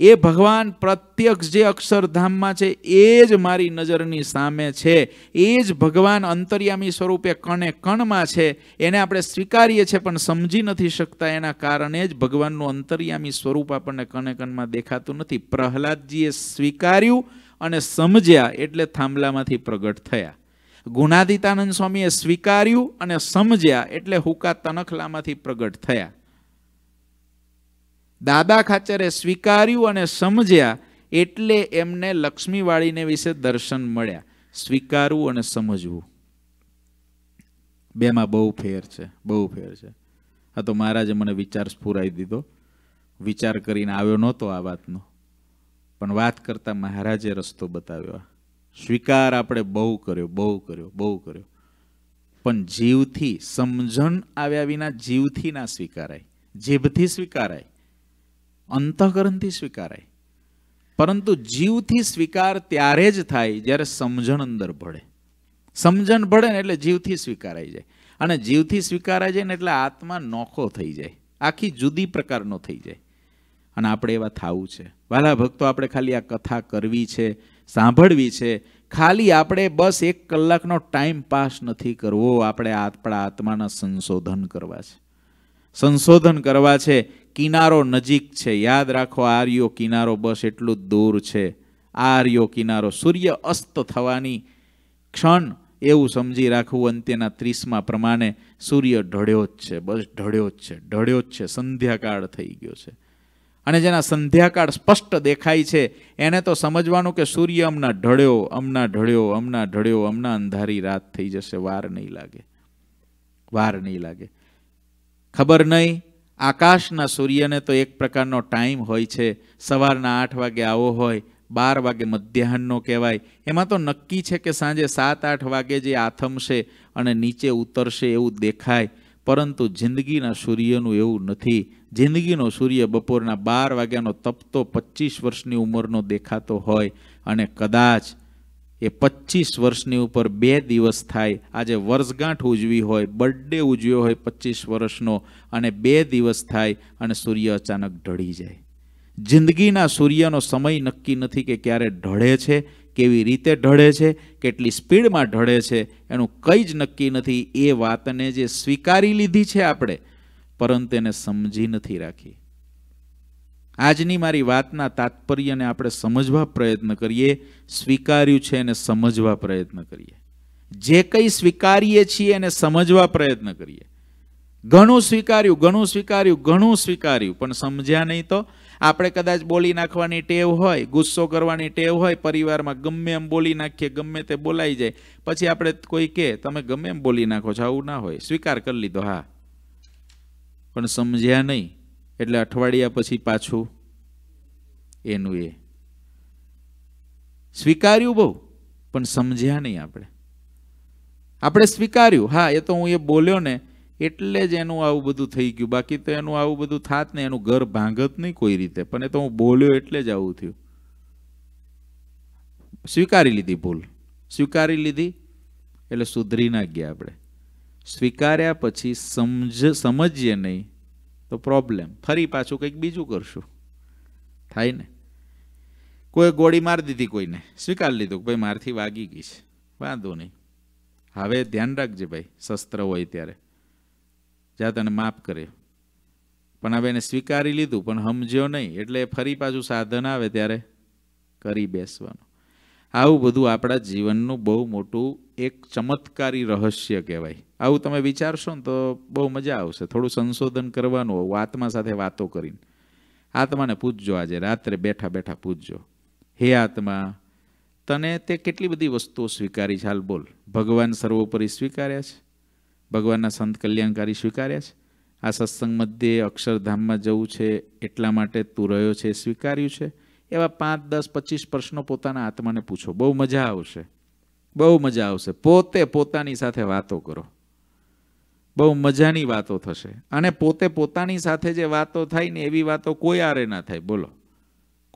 એ ભગવાન પ્રત્યક્ષ જે અક્ષરધામમાં છે એ જ મારી નજરની સામે છે એ જ ભગવાન અંતર્યામી સ્વરૂપે કણે કણમાં છે એને આપણે સ્વીકારીએ છીએ પણ સમજી નથી શકતા એના કારણે જ ભગવાનનું અંતર્યામી સ્વરૂપ આપણને કણે કણમાં દેખાતું નથી પ્રહલાદજીએ સ્વીકાર્યું અને સમજ્યા એટલે થાંભલામાંથી પ્રગટ થયા ગુણાદિતાનંદ સ્વામીએ સ્વીકાર્યું અને સમજ્યા એટલે હુકા તનખલામાંથી પ્રગટ થયા દાદા ખાચરે સ્વીકાર્યું અને સમજ્યા એટલે એમને લક્ષ્મીવાળીને વિશે દર્શન મળ્યા સ્વીકારવું અને સમજવું બેમાં બહુ ફેર છે બહુ ફેર છે હા તો મહારાજે મને વિચાર સ્ફુરાવી દીધો વિચાર કરીને આવ્યો નહોતો આ વાતનો પણ વાત કરતાં મહારાજે રસ્તો બતાવ્યો સ્વીકાર આપણે બહુ કર્યો બહુ કર્યો બહુ કર્યો પણ જીવથી સમજણ આવ્યા વિના જીવથી ના સ્વીકારાય જીભથી સ્વીકારાય અંતઃકરણથી સ્વીકારાય પરંતુ જીવથી સ્વીકાર ત્યારે જ થાય જ્યારે સમજણ અંદર ભળે સમજણ ભળે ને એટલે જીવથી સ્વીકારાઈ જાય અને જીવથી સ્વીકારાઈ જાય ને એટલે આત્મા નોખો થઈ જાય આખી જુદી પ્રકારનો થઈ જાય અને આપણે એવા થવું છે વાલા ભક્તો આપણે ખાલી આ કથા કરવી છે સાંભળવી છે ખાલી આપણે બસ એક કલાકનો ટાઈમ પાસ નથી કરવો આપણે આપણા આત્માના સંશોધન કરવા છે સંશોધન કરવા છે કિનારો નજીક છે યાદ રાખો આર્યો કિનારો બસ એટલું જ દૂર છે આર્યો કિનારો સૂર્ય અસ્ત થવાની ક્ષણ એવું સમજી રાખવું અંત્યના ત્રીસમાં પ્રમાણે સૂર્ય ઢળ્યો જ છે બસ ઢળ્યો જ છે ઢળ્યો જ છે સંધ્યાકાળ થઈ ગયો છે અને જેના સંધ્યાકાળ સ્પષ્ટ દેખાય છે એને તો સમજવાનું કે સૂર્ય હમણાં ઢળ્યો હમણાં ઢળ્યો હમણાં ઢળ્યો હમણાં અંધારી રાત થઈ જશે વાર નહીં લાગે વાર નહીં લાગે ખબર નહીં આકાશના સૂર્યને તો એક પ્રકારનો ટાઈમ હોય છે સવારના આઠ વાગે આવો હોય બાર વાગે મધ્યાહનનો કહેવાય એમાં તો નક્કી છે કે સાંજે સાત આઠ વાગે જે આથમશે અને નીચે ઉતરશે એવું દેખાય પરંતુ જિંદગીના સૂર્યનું એવું નથી જિંદગીનો સૂર્ય બપોરના બાર વાગ્યાનો તપતો પચીસ વર્ષની ઉંમરનો દેખાતો હોય અને કદાચ એ પચીસ વર્ષની ઉપર બે દિવસ થાય આજે વર્ષગાંઠ ઉજવી હોય બર્થડે ઉજવ્યો હોય પચીસ વર્ષનો અને બે દિવસ થાય અને સૂર્ય અચાનક ઢળી જાય જિંદગીના સૂર્યનો સમય નક્કી નથી કે ક્યારે ઢળે છે કેવી રીતે ઢળે છે કેટલી સ્પીડમાં ઢળે છે એનું કંઈ જ નક્કી નથી એ વાતને જે સ્વીકારી લીધી છે આપણે પરંતુ એને સમજી નથી રાખી આજની મારી વાતના તાત્પર્યને આપણે સમજવા પ્રયત્ન કરીએ સ્વીકાર્યું છે એને સમજવા પ્રયત્ન કરીએ જે કંઈ સ્વીકારીએ છીએ એને સમજવા પ્રયત્ન કરીએ ઘણું સ્વીકાર્યું ઘણું સ્વીકાર્યું ઘણું સ્વીકાર્યું પણ સમજ્યા નહીં તો આપણે કદાચ બોલી નાખવાની ટેવ હોય ગુસ્સો કરવાની ટેવ હોય પરિવારમાં ગમે એમ બોલી નાખીએ ગમે તે બોલાઈ જાય પછી આપણે કોઈ કહે તમે ગમે એમ બોલી નાખો છો આવું ના હોય સ્વીકાર કરી લીધો હા પણ સમજ્યા નહીં એટલે અઠવાડિયા પછી પાછું એનું એ સ્વીકાર્યું બહુ પણ સમજ્યા નહીં આપણે આપણે સ્વીકાર્યું હા એ તો હું એ બોલ્યો ને એટલે જ એનું આવું બધું થઈ ગયું બાકી તો એનું આવું બધું થાત ને એનું ઘર ભાંગત નહીં કોઈ રીતે પણ એ તો હું બોલ્યો એટલે જ આવું થયું સ્વીકારી લીધી ભૂલ સ્વીકારી લીધી એટલે સુધરી ના ગયા આપણે સ્વીકાર્યા પછી સમજ સમજીએ નહીં તો પ્રોબ્લેમ ફરી પાછું કંઈક બીજું કરશું થાય ને કોઈ ગોળી મારી દીધી કોઈને સ્વીકાર લીધું કે ભાઈ મારથી વાગી ગઈ છે વાંધો નહીં હવે ધ્યાન રાખજે ભાઈ શસ્ત્ર હોય ત્યારે જા તને માફ કરે પણ હવે એને સ્વીકારી લીધું પણ સમજ્યો નહીં એટલે ફરી પાછું સાધન આવે ત્યારે કરી બેસવાનું આવું બધું આપણા જીવનનું બહુ મોટું એક ચમત્કારી રહસ્ય કહેવાય આવું તમે વિચારશો ને તો બહુ મજા આવશે થોડું સંશોધન કરવાનું હોવું આત્મા સાથે વાતો કરીને આત્માને પૂછજો આજે રાત્રે બેઠા બેઠા પૂછજો હે આત્મા તને તે કેટલી બધી વસ્તુઓ સ્વીકારી છે હાલ બોલ ભગવાન સર્વોપરી સ્વીકાર્યા છે ભગવાનના સંત કલ્યાણકારી સ્વીકાર્યા છે આ સત્સંગ મધ્યે અક્ષરધામમાં જવું છે એટલા માટે તું રહ્યો છે સ્વીકાર્યું છે એવા પાંચ દસ પચીસ પ્રશ્નો પોતાના આત્માને પૂછો બહુ મજા આવશે બહુ મજા આવશે પોતે પોતાની સાથે વાતો કરો બહુ મજાની વાતો થશે અને પોતે પોતાની સાથે જે વાતો થાય ને એવી વાતો કોઈ આરે ના થાય બોલો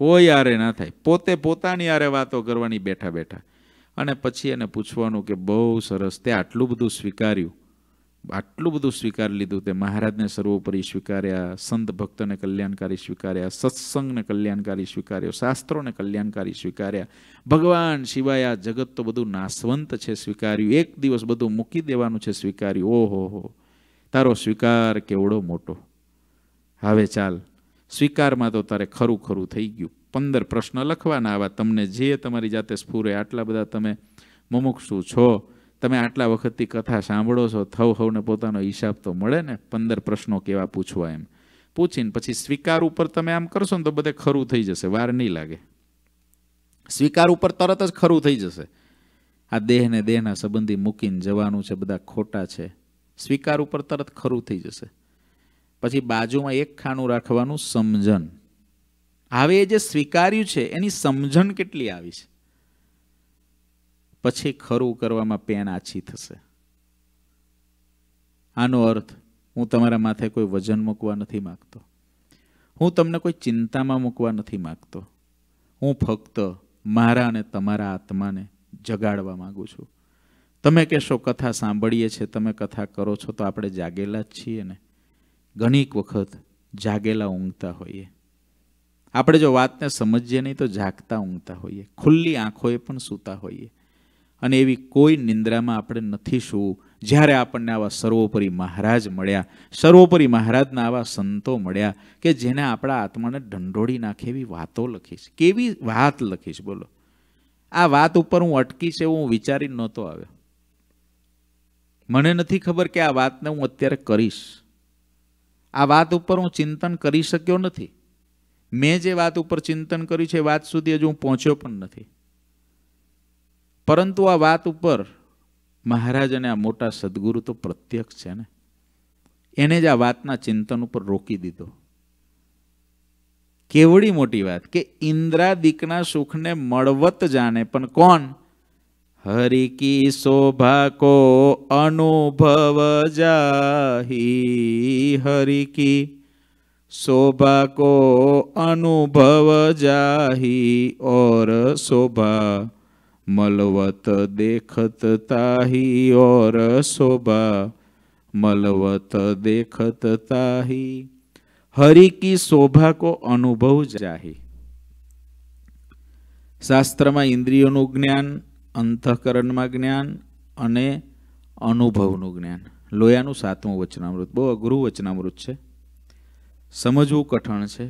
કોઈ આરે ના થાય પોતે પોતાની આરે વાતો કરવાની બેઠા બેઠા અને પછી એને પૂછવાનું કે બહુ સરસ તે આટલું બધું સ્વીકાર્યું આટલું બધું સ્વીકારી લીધું તે મહારાજને સર્વોપરી સ્વીકાર્યા સંત ભક્તને કલ્યાણકારી સ્વીકાર્યા સત્સંગને કલ્યાણકારી સ્વીકાર્યો શાસ્ત્રોને કલ્યાણકારી સ્વીકાર્યા ભગવાન શિવાય આ જગત તો બધું નાશવંત છે સ્વીકાર્યું એક દિવસ બધું મૂકી દેવાનું છે સ્વીકાર્યું ઓહો હો તારો સ્વીકાર કેવડો મોટો હવે ચાલ સ્વીકારમાં તો તારે ખરું ખરું થઈ ગયું પંદર પ્રશ્ન લખવાના આવા તમને જે તમારી જાતે સ્ફૂરે આટલા બધા તમે મુમુક્ષુ છો તમે આટલા વખતથી કથા સાંભળો છો થવ હવને પોતાનો હિસાબ તો મળે ને પંદર પ્રશ્નો કેવા પૂછવા એમ પૂછીને પછી સ્વીકાર ઉપર તમે આમ કરશો ને તો બધે ખરું થઈ જશે વાર નહીં લાગે સ્વીકાર ઉપર તરત જ ખરું થઈ જશે આ દેહને દેહના સંબંધી મૂકીને જવાનું છે બધા ખોટા છે સ્વીકાર ઉપર તરત ખરું થઈ જશે પછી બાજુમાં એક ખાનું રાખવાનું સમજણ હવે એ જે સ્વીકાર્યું છે એની સમજણ કેટલી આવી છે પછી ખરું કરવામાં પેન આછી થશે આનો અર્થ હું તમારા માથે કોઈ વજન મૂકવા નથી માગતો હું તમને કોઈ ચિંતામાં મૂકવા નથી માગતો હું ફક્ત મારા અને તમારા આત્માને જગાડવા માગું છું તમે કહેશો કથા સાંભળીએ છીએ તમે કથા કરો છો તો આપણે જાગેલા જ છીએ ને ઘણીક વખત જાગેલા ઊંઘતા હોઈએ આપણે જો વાતને સમજીએ નહીં તો જાગતા ઊંઘતા હોઈએ ખુલ્લી આંખોએ પણ સૂતા હોઈએ અને એવી કોઈ નિંદ્રામાં આપણે નથી સૂવું જ્યારે આપણને આવા સર્વોપરી મહારાજ મળ્યા સર્વોપરી મહારાજના આવા સંતો મળ્યા કે જેને આપણા આત્માને ઢંઢોળી નાખે એવી વાતો લખીશ કેવી વાત લખીશ બોલો આ વાત ઉપર હું અટકીશ એવું હું વિચારી નહોતો આવ્યો મને નથી ખબર કે આ વાતને હું અત્યારે કરીશ આ વાત ઉપર હું ચિંતન કરી શક્યો નથી મેં જે વાત ઉપર ચિંતન કર્યું છે એ વાત સુધી હજુ હું પહોંચ્યો પણ નથી પરંતુ આ વાત ઉપર મહારાજ અને આ મોટા સદગુરુ તો પ્રત્યક્ષ છે ને એને જ આ વાતના ચિંતન ઉપર રોકી દીધો કેવડી મોટી વાત કે ઇન્દ્રા ઇન્દ્રાદિકના સુખને મળવત જાણે પણ કોણ હરી કી શોભા કો અનુભવ જાહી હરિકી શોભા કો અનુભવ જાહી ઓર શોભા મલવત દેખત તાહી ઓર શોભા મલવત દેખત ताही हरि की શોભા કો અનુભવ જાહી શાસ્ત્રમાં ઇન્દ્રિયોનું જ્ઞાન અંતઃકરણમાં જ્ઞાન અને અનુભવનું જ્ઞાન લોયાનું સાતમું વચનામૃત બહુ અઘરું વચનામૃત છે સમજવું કઠણ છે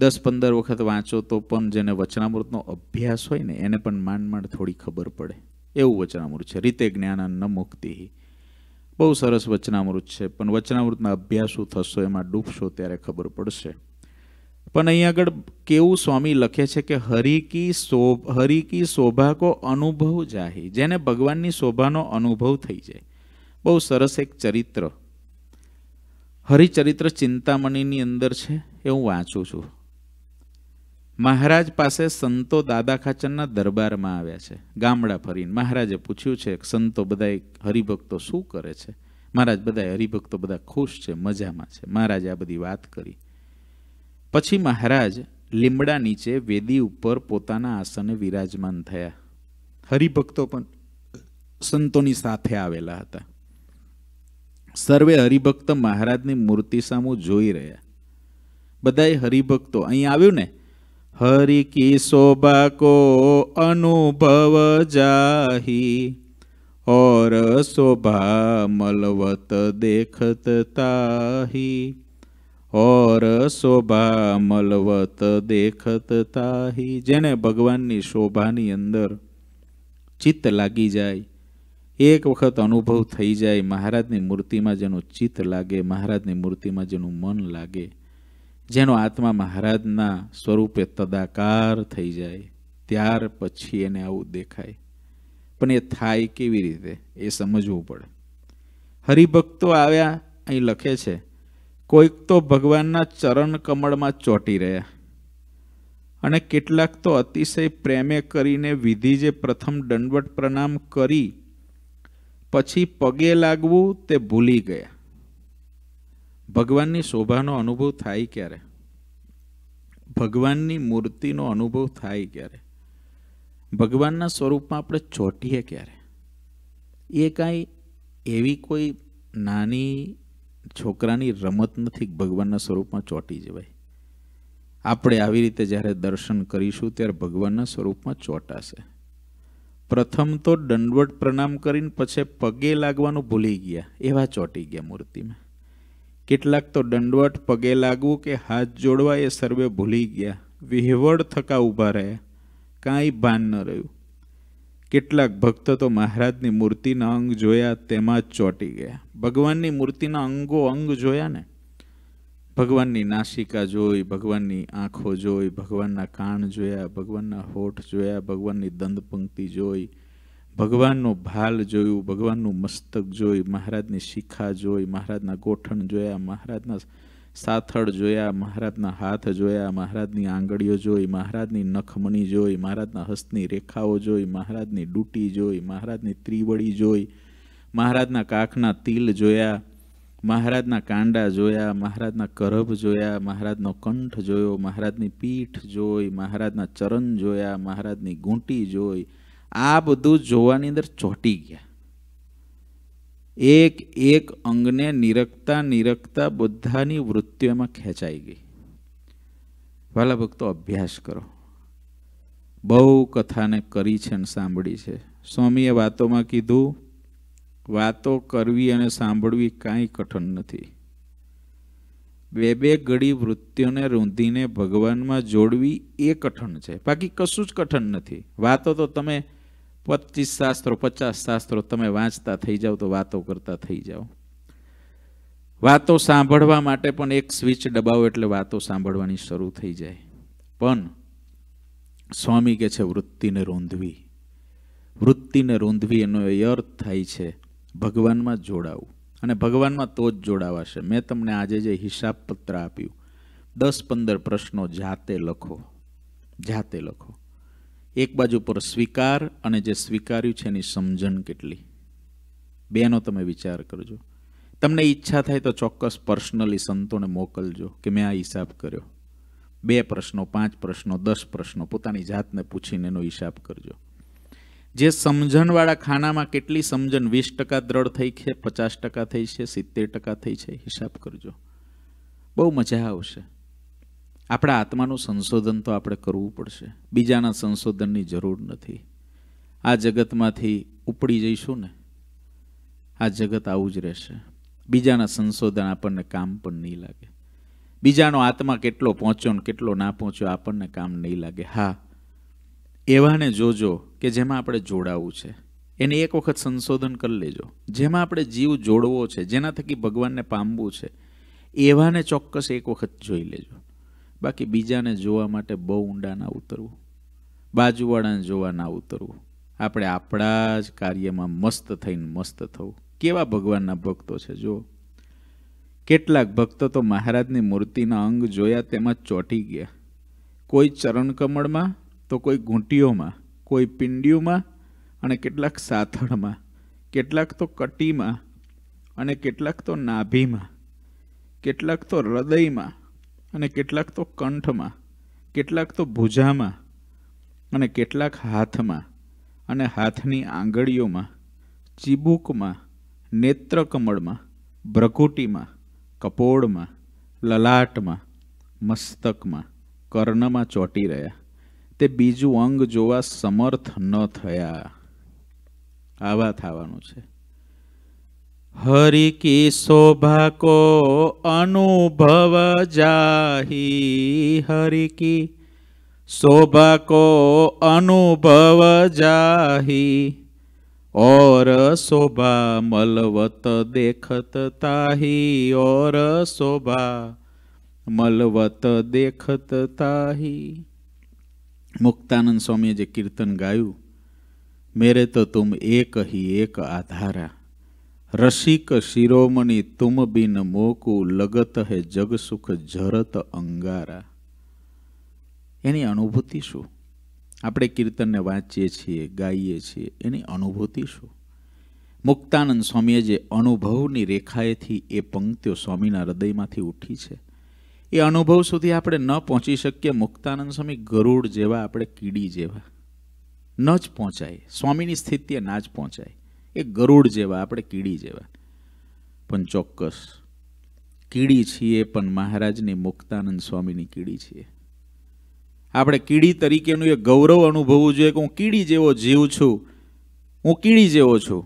દસ પંદર વખત વાંચો તો પણ જેને વચનામૃતનો અભ્યાસ હોય ને એને પણ માંડમાંડ થોડી ખબર પડે એવું વચનામૃત છે રીતે જ્ઞાન જ્ઞાનાન મુક્તિ બહુ સરસ વચનામૃત છે પણ વચનામૃતના અભ્યાસો થશો એમાં ડૂબશો ત્યારે ખબર પડશે પણ અહીંયા આગળ કેવું સ્વામી લખે છે કે હરિકી શોભ હરિકી શોભા કો અનુભવ જાહી જેને ભગવાનની શોભાનો અનુભવ થઈ જાય બહુ સરસ એક ચરિત્ર હરિચરિત્ર ચિંતામણીની અંદર છે એ હું વાંચું છું મહારાજ પાસે સંતો દાદા ખાચરના દરબારમાં આવ્યા છે ગામડા ફરીને મહારાજે પૂછ્યું છે સંતો બધા હરિભક્તો શું કરે છે મહારાજ બધા હરિભક્તો બધા ખુશ છે મજામાં છે મહારાજે આ બધી વાત કરી પછી મહારાજ લીમડા નીચે વેદી ઉપર પોતાના આસને વિરાજમાન થયા હરિભક્તો પણ સંતોની સાથે આવેલા હતા સર્વે હરિભક્ત મહારાજની મૂર્તિ સામુ જોઈ રહ્યા બધાએ હરિભક્તો અહીં આવ્યું ને હરિ કી શોભા કો અનુભવ જાહી ઓર શોભા મલવત देखत તાહી ઓર શોભા મલવત દેખત તાહી જેને ભગવાનની શોભાની અંદર ચિત્ત લાગી જાય એક વખત અનુભવ થઈ જાય મહારાજની મૂર્તિમાં જેનું ચિત્ત લાગે મહારાજની મૂર્તિમાં જેનું મન લાગે જેનો આત્મા મહારાજના સ્વરૂપે તદાકાર થઈ જાય ત્યાર પછી એને આવું દેખાય પણ એ થાય કેવી રીતે એ સમજવું પડે હરિભક્તો આવ્યા અહીં લખે છે કોઈક તો ભગવાનના ચરણ કમળમાં ચોંટી રહ્યા અને કેટલાક તો અતિશય પ્રેમે કરીને વિધિ જે પ્રથમ દંડવટ પ્રણામ કરી પછી પગે લાગવું તે ભૂલી ગયા ભગવાનની શોભાનો અનુભવ થાય ક્યારે ભગવાનની મૂર્તિનો અનુભવ થાય ક્યારે ભગવાનના સ્વરૂપમાં આપણે ચોંટીએ ક્યારે એ કાંઈ એવી કોઈ નાની છોકરાની રમત નથી ભગવાનના સ્વરૂપમાં ચોંટી જવાય આપણે આવી રીતે જ્યારે દર્શન કરીશું ત્યારે ભગવાનના સ્વરૂપમાં ચોંટાશે પ્રથમ તો દંડવટ પ્રણામ કરીને પછી પગે લાગવાનું ભૂલી ગયા એવા ચોંટી ગયા મૂર્તિમાં કેટલાક તો દંડવટ પગે લાગવું કે હાથ જોડવા એ સર્વે ભૂલી ગયા વિહવડ થકા ઊભા રહ્યા કાંઈ ભાન ન રહ્યું કેટલાક ભક્ત તો મહારાજની મૂર્તિના અંગ જોયા તેમાં જ ચોંટી ગયા ભગવાનની મૂર્તિના અંગો અંગ જોયા ને ભગવાનની નાસિકા જોઈ ભગવાનની આંખો જોઈ ભગવાનના કાન જોયા ભગવાનના હોઠ જોયા ભગવાનની દંદ પંક્તિ જોઈ ભગવાનનો ભાલ જોયું ભગવાનનું મસ્તક જોઈ મહારાજની શિખા જોઈ મહારાજના ગોઠણ જોયા મહારાજના સાથળ જોયા મહારાજના હાથ જોયા મહારાજની આંગળીઓ જોઈ મહારાજની નખમણી જોઈ મહારાજના હસ્તની રેખાઓ જોઈ મહારાજની ડૂટી જોઈ મહારાજની ત્રિવળી જોઈ મહારાજના કાખના તિલ જોયા મહારાજના કાંડા જોયા મહારાજના કરભ જોયા મહારાજનો કંઠ જોયો મહારાજની પીઠ જોઈ મહારાજના ચરણ જોયા મહારાજની ઘૂંટી જોઈ આ બધું જોવાની અંદર ચોંટી ગયા એક એક અંગને નિરખતા નિરખતા બધાની વૃત્તિઓ એમાં ખેંચાઈ ગઈ વાલા ભક્તો અભ્યાસ કરો બહુ કથાને કરી છે અને સાંભળી છે સ્વામીએ વાતોમાં કીધું વાતો કરવી અને સાંભળવી કાંઈ કઠણ નથી બે બે ઘડી વૃત્તિઓને રૂંધીને ભગવાનમાં જોડવી એ કઠણ છે બાકી કશું જ કઠણ નથી વાતો તો તમે પચીસ શાસ્ત્રો પચાસ શાસ્ત્રો તમે વાંચતા થઈ જાઓ તો વાતો કરતા થઈ જાઓ વાતો સાંભળવા માટે પણ એક સ્વિચ દબાવો એટલે વાતો સાંભળવાની શરૂ થઈ જાય પણ સ્વામી કે છે વૃત્તિને રોંધવી વૃત્તિને રોંધવી એનો એ અર્થ થાય છે ભગવાનમાં જોડાવું અને ભગવાનમાં તો જ જોડાવાશે મેં તમને આજે જે હિસાબ પત્ર આપ્યું દસ પંદર પ્રશ્નો જાતે લખો જાતે લખો એક બાજુ પર સ્વીકાર અને જે સ્વીકાર્યું છે એની સમજણ કેટલી બેનો તમે વિચાર કરજો તમને ઈચ્છા થાય તો ચોક્કસ પર્સનલી સંતોને મોકલજો કે મેં આ હિસાબ કર્યો બે પ્રશ્નો પાંચ પ્રશ્નો દસ પ્રશ્નો પોતાની જાતને પૂછીને એનો હિસાબ કરજો જે સમજણવાળા ખાનામાં કેટલી સમજણ વીસ ટકા દ્રઢ થઈ છે પચાસ ટકા થઈ છે સિત્તેર ટકા થઈ છે હિસાબ કરજો બહુ મજા આવશે આપણા આત્માનું સંશોધન તો આપણે કરવું પડશે બીજાના સંશોધનની જરૂર નથી આ જગતમાંથી ઉપડી જઈશું ને આ જગત આવું જ રહેશે બીજાના સંશોધન આપણને કામ પણ નહીં લાગે બીજાનો આત્મા કેટલો પહોંચ્યો ને કેટલો ના પહોંચ્યો આપણને કામ નહીં લાગે હા એવાને જોજો કે જેમાં આપણે જોડાવું છે એને એક વખત સંશોધન કરી લેજો જેમાં આપણે જીવ જોડવો છે જેના થકી ભગવાનને પામવું છે એવાને ચોક્કસ એક વખત જોઈ લેજો બાકી બીજાને જોવા માટે બહુ ઊંડા ના ઉતરવું બાજુવાળાને જોવા ના ઉતરવું આપણે આપણા જ કાર્યમાં મસ્ત થઈને મસ્ત થવું કેવા ભગવાનના ભક્તો છે જો કેટલાક ભક્તો તો મહારાજની મૂર્તિના અંગ જોયા તેમાં ચોંટી ગયા કોઈ ચરણકમળમાં તો કોઈ ઘૂંટીઓમાં કોઈ પિંડીઓમાં અને કેટલાક સાથળમાં કેટલાક તો કટીમાં અને કેટલાક તો નાભીમાં કેટલાક તો હૃદયમાં અને કેટલાક તો કંઠમાં કેટલાક તો ભુજામાં અને કેટલાક હાથમાં અને હાથની આંગળીઓમાં ચીબુકમાં નેત્રકમળમાં ભ્રકુટીમાં કપોળમાં લલાટમાં મસ્તકમાં કર્ણમાં ચોંટી રહ્યા તે બીજું અંગ જોવા સમર્થ ન થયા આવા થવાનું છે हरि की शोभा को अनुभव जाही हरि की शोभा को अनुभव जाही और शोभा मलवत देखत ताही और शोभा मलवत देखत ताही मुक्तानंद स्वामी जे कीर्तन गायू मेरे तो तुम एक ही एक आधारा રસિક શિરોમણી તુમ બિન મોકુ લગત હે જગસુખ જરત અંગારા એની અનુભૂતિ શું આપણે કીર્તનને વાંચીએ છીએ ગાઈએ છીએ એની અનુભૂતિ શું મુક્તાનંદ સ્વામીએ જે અનુભવની રેખાએથી એ પંક્તિઓ સ્વામીના હૃદયમાંથી ઉઠી છે એ અનુભવ સુધી આપણે ન પહોંચી શકીએ મુક્તાનંદ સ્વામી ગરુડ જેવા આપણે કીડી જેવા ન જ પહોંચાય સ્વામીની સ્થિતિએ ના જ પહોંચાય એ ગરુડ જેવા આપણે કીડી જેવા પણ ચોક્કસ કીડી છીએ પણ મહારાજની મુક્તાનંદ સ્વામીની કીડી છીએ આપણે કીડી તરીકેનું એ ગૌરવ અનુભવવું જોઈએ કે હું કીડી જેવો જીવ છું હું કીડી જેવો છું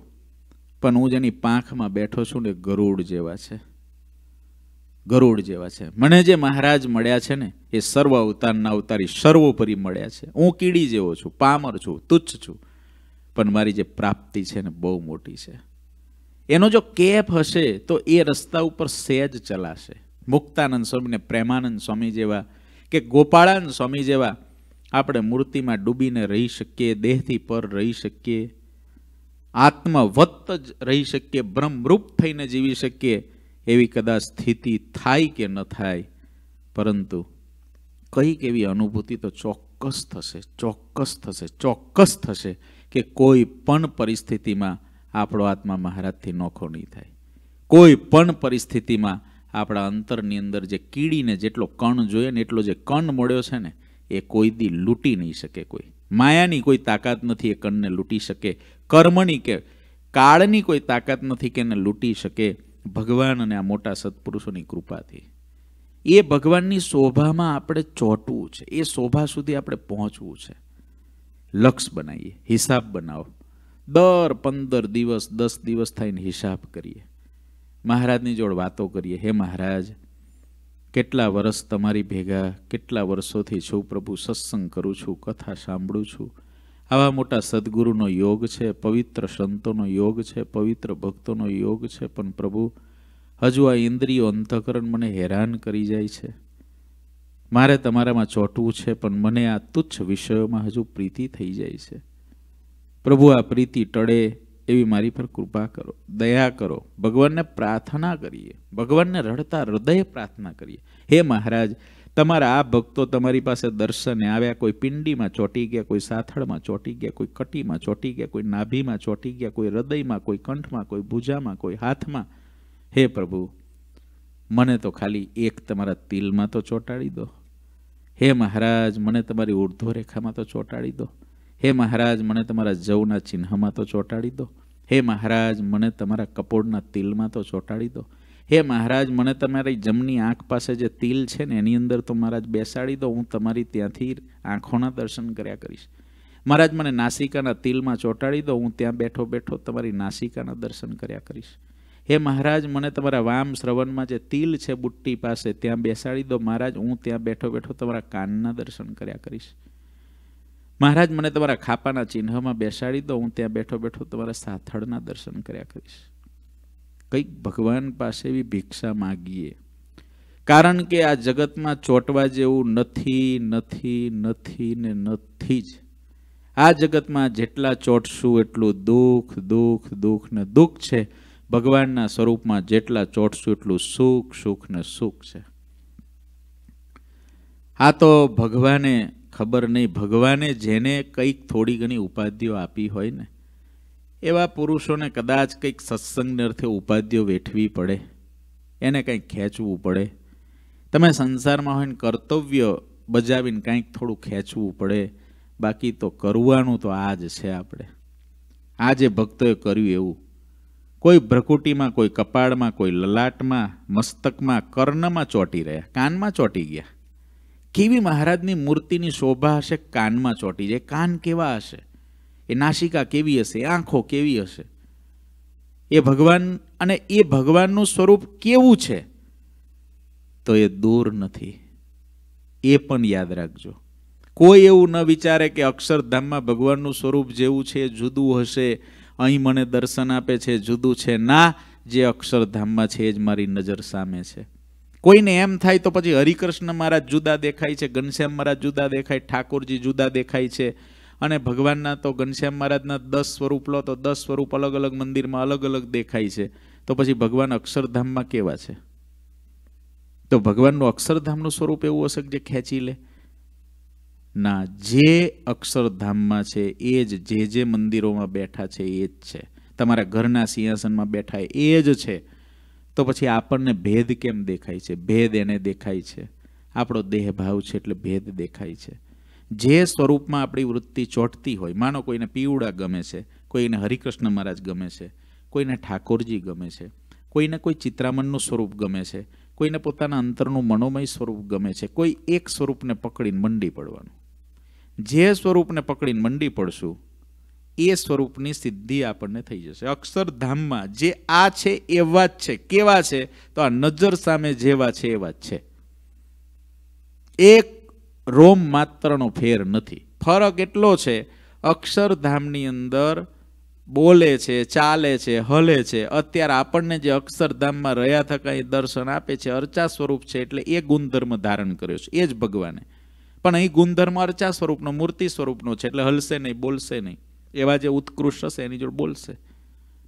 પણ હું જેની પાંખમાં બેઠો છું ને ગરુડ જેવા છે ગરુડ જેવા છે મને જે મહારાજ મળ્યા છે ને એ સર્વ અવતારના અવતારી સર્વોપરી મળ્યા છે હું કીડી જેવો છું પામર છું તુચ્છ છું પણ મારી જે પ્રાપ્તિ છે ને બહુ મોટી છે એનો જો કેફ હશે તો એ રસ્તા ઉપર સહેજ ચલાશે મુક્તાનંદ સ્વામીને પ્રેમાનંદ સ્વામી જેવા કે ગોપાળાનંદ સ્વામી જેવા આપણે મૂર્તિમાં ડૂબીને રહી શકીએ દેહથી પર રહી શકીએ આત્મવત્ત જ રહી શકીએ બ્રહ્મરૂપ થઈને જીવી શકીએ એવી કદાચ સ્થિતિ થાય કે ન થાય પરંતુ કંઈક એવી અનુભૂતિ તો ચોક્કસ થશે ચોક્કસ થશે ચોક્કસ થશે કે કોઈ પણ પરિસ્થિતિમાં આપણો આત્મા મહારાજથી નોખો નહીં થાય કોઈ પણ પરિસ્થિતિમાં આપણા અંતરની અંદર જે કીડીને જેટલો કણ જોઈએ ને એટલો જે કણ મળ્યો છે ને એ કોઈ દી લૂંટી નહીં શકે કોઈ માયાની કોઈ તાકાત નથી એ કણને લૂંટી શકે કર્મની કે કાળની કોઈ તાકાત નથી કે એને લૂંટી શકે ભગવાન અને આ મોટા સત્પુરુષોની કૃપાથી એ ભગવાનની શોભામાં આપણે ચોંટવું છે એ શોભા સુધી આપણે પહોંચવું છે લક્ષ બનાવીએ હિસાબ બનાવો દર પંદર દિવસ દસ દિવસ થઈને હિસાબ કરીએ મહારાજની જોડ વાતો કરીએ હે મહારાજ કેટલા વર્ષ તમારી ભેગા કેટલા વર્ષોથી છું પ્રભુ સત્સંગ કરું છું કથા સાંભળું છું આવા મોટા સદગુરુનો યોગ છે પવિત્ર સંતોનો યોગ છે પવિત્ર ભક્તોનો યોગ છે પણ પ્રભુ હજુ આ ઇન્દ્રિયો અંતઃકરણ મને હેરાન કરી જાય છે મારે તમારામાં ચોંટવું છે પણ મને આ તુચ્છ વિષયોમાં હજુ પ્રીતિ થઈ જાય છે પ્રભુ આ પ્રીતિ ટળે એવી મારી પર કૃપા કરો દયા કરો ભગવાનને પ્રાર્થના કરીએ ભગવાનને રડતા હૃદય પ્રાર્થના કરીએ હે મહારાજ તમારા આ ભક્તો તમારી પાસે દર્શને આવ્યા કોઈ પિંડીમાં ચોટી ગયા કોઈ સાથળમાં ચોંટી ગયા કોઈ કટીમાં ચોટી ગયા કોઈ નાભીમાં ચોંટી ગયા કોઈ હૃદયમાં કોઈ કંઠમાં કોઈ ભૂજામાં કોઈ હાથમાં હે પ્રભુ મને તો ખાલી એક તમારા તિલમાં તો ચોંટાડી દો હે મહારાજ મને તમારી ઉર્ધ્વ રેખામાં તો ચોંટાડી દો હે મહારાજ મને તમારા જવના ચિહ્નમાં તો ચોંટાડી દો હે મહારાજ મને તમારા કપોળના તિલમાં તો ચોંટાડી દો હે મહારાજ મને તમારી જમની આંખ પાસે જે તિલ છે ને એની અંદર તો મહારાજ બેસાડી દો હું તમારી ત્યાંથી આંખોના દર્શન કર્યા કરીશ મહારાજ મને નાસિકાના તિલમાં ચોંટાડી દો હું ત્યાં બેઠો બેઠો તમારી નાસિકાના દર્શન કર્યા કરીશ હે મહારાજ મને તમારા વામ શ્રવણમાં જે તિલ છે બુટ્ટી પાસે ત્યાં બેસાડી દો મહારાજ હું ત્યાં બેઠો બેઠો તમારા કાનના દર્શન કર્યા કરીશ મહારાજ મને તમારા ખાપાના ચિહ્નમાં બેસાડી દો હું ત્યાં બેઠો બેઠો તમારા સાથળના દર્શન કર્યા કરીશ કંઈક ભગવાન પાસે એવી ભિક્ષા માગીએ કારણ કે આ જગતમાં ચોંટવા જેવું નથી નથી નથી ને નથી જ આ જગતમાં જેટલા ચોંટશું એટલું દુઃખ દુઃખ દુઃખ ને દુઃખ છે ભગવાનના સ્વરૂપમાં જેટલા ચોટશું એટલું સુખ સુખ ને સુખ છે આ તો ભગવાને ખબર નહીં ભગવાને જેને કંઈક થોડી ઘણી ઉપાધિઓ આપી હોય ને એવા પુરુષોને કદાચ કંઈક સત્સંગને અર્થે ઉપાધિઓ વેઠવી પડે એને કંઈક ખેંચવું પડે તમે સંસારમાં હોય ને કર્તવ્ય બજાવીને કંઈક થોડું ખેંચવું પડે બાકી તો કરવાનું તો આ જ છે આપણે આ જે ભક્તોએ કર્યું એવું કોઈ ભ્રકુટીમાં કોઈ કપાળમાં કોઈ લલાટમાં મસ્તકમાં કર્ણમાં ચોંટી રહ્યા કાનમાં ચોંટી ગયા કેવી મહારાજની મૂર્તિની શોભા હશે કાનમાં ચોંટી જાય કાન કેવા હશે એ નાસિકા કેવી હશે આંખો કેવી હશે એ ભગવાન અને એ ભગવાનનું સ્વરૂપ કેવું છે તો એ દૂર નથી એ પણ યાદ રાખજો કોઈ એવું ન વિચારે કે અક્ષરધામમાં ભગવાનનું સ્વરૂપ જેવું છે જુદું હશે અહીં મને દર્શન આપે છે જુદું છે ના જે અક્ષરધામમાં છે એ જ મારી નજર સામે છે કોઈને એમ થાય તો પછી હરિકૃષ્ણ મહારાજ જુદા દેખાય છે ઘનશ્યામ મહારાજ જુદા દેખાય ઠાકોરજી જુદા દેખાય છે અને ભગવાનના તો ઘનશ્યામ મહારાજના દસ સ્વરૂપ લો તો દસ સ્વરૂપ અલગ અલગ મંદિરમાં અલગ અલગ દેખાય છે તો પછી ભગવાન અક્ષરધામમાં કેવા છે તો ભગવાનનું અક્ષરધામનું સ્વરૂપ એવું હશે કે જે ખેંચી લે ના જે અક્ષરધામમાં છે એ જ જે જે મંદિરોમાં બેઠા છે એ જ છે તમારા ઘરના સિંહાસનમાં બેઠા એ જ છે તો પછી આપણને ભેદ કેમ દેખાય છે ભેદ એને દેખાય છે આપણો દેહ ભાવ છે એટલે ભેદ દેખાય છે જે સ્વરૂપમાં આપણી વૃત્તિ ચોંટતી હોય માનો કોઈને પીવડા ગમે છે કોઈને હરિકૃષ્ણ મહારાજ ગમે છે કોઈને ઠાકોરજી ગમે છે કોઈને કોઈ ચિત્રામનનું સ્વરૂપ ગમે છે કોઈને પોતાના અંતરનું મનોમય સ્વરૂપ ગમે છે કોઈ એક સ્વરૂપને પકડીને મંડી પડવાનું જે સ્વરૂપને પકડીને મંડી પડશું એ સ્વરૂપની સિદ્ધિ આપણને થઈ જશે અક્ષરધામમાં જે આ છે એવા જ છે કેવા છે તો આ નજર સામે જેવા છે એવા જ છે એક રોમ માત્રનો ફેર નથી ફરક એટલો છે અક્ષરધામની અંદર બોલે છે ચાલે છે હલે છે અત્યારે આપણને જે અક્ષરધામમાં રહ્યા થકા એ દર્શન આપે છે અર્ચા સ્વરૂપ છે એટલે એ ગુણધર્મ ધારણ કર્યો છે એ જ ભગવાને પણ અહીં ગુણધર્મ અર્ચા સ્વરૂપનો મૂર્તિ સ્વરૂપનો છે એટલે હલશે નહીં બોલશે નહીં એવા જે ઉત્કૃષ્ટ હશે એની જોડે બોલશે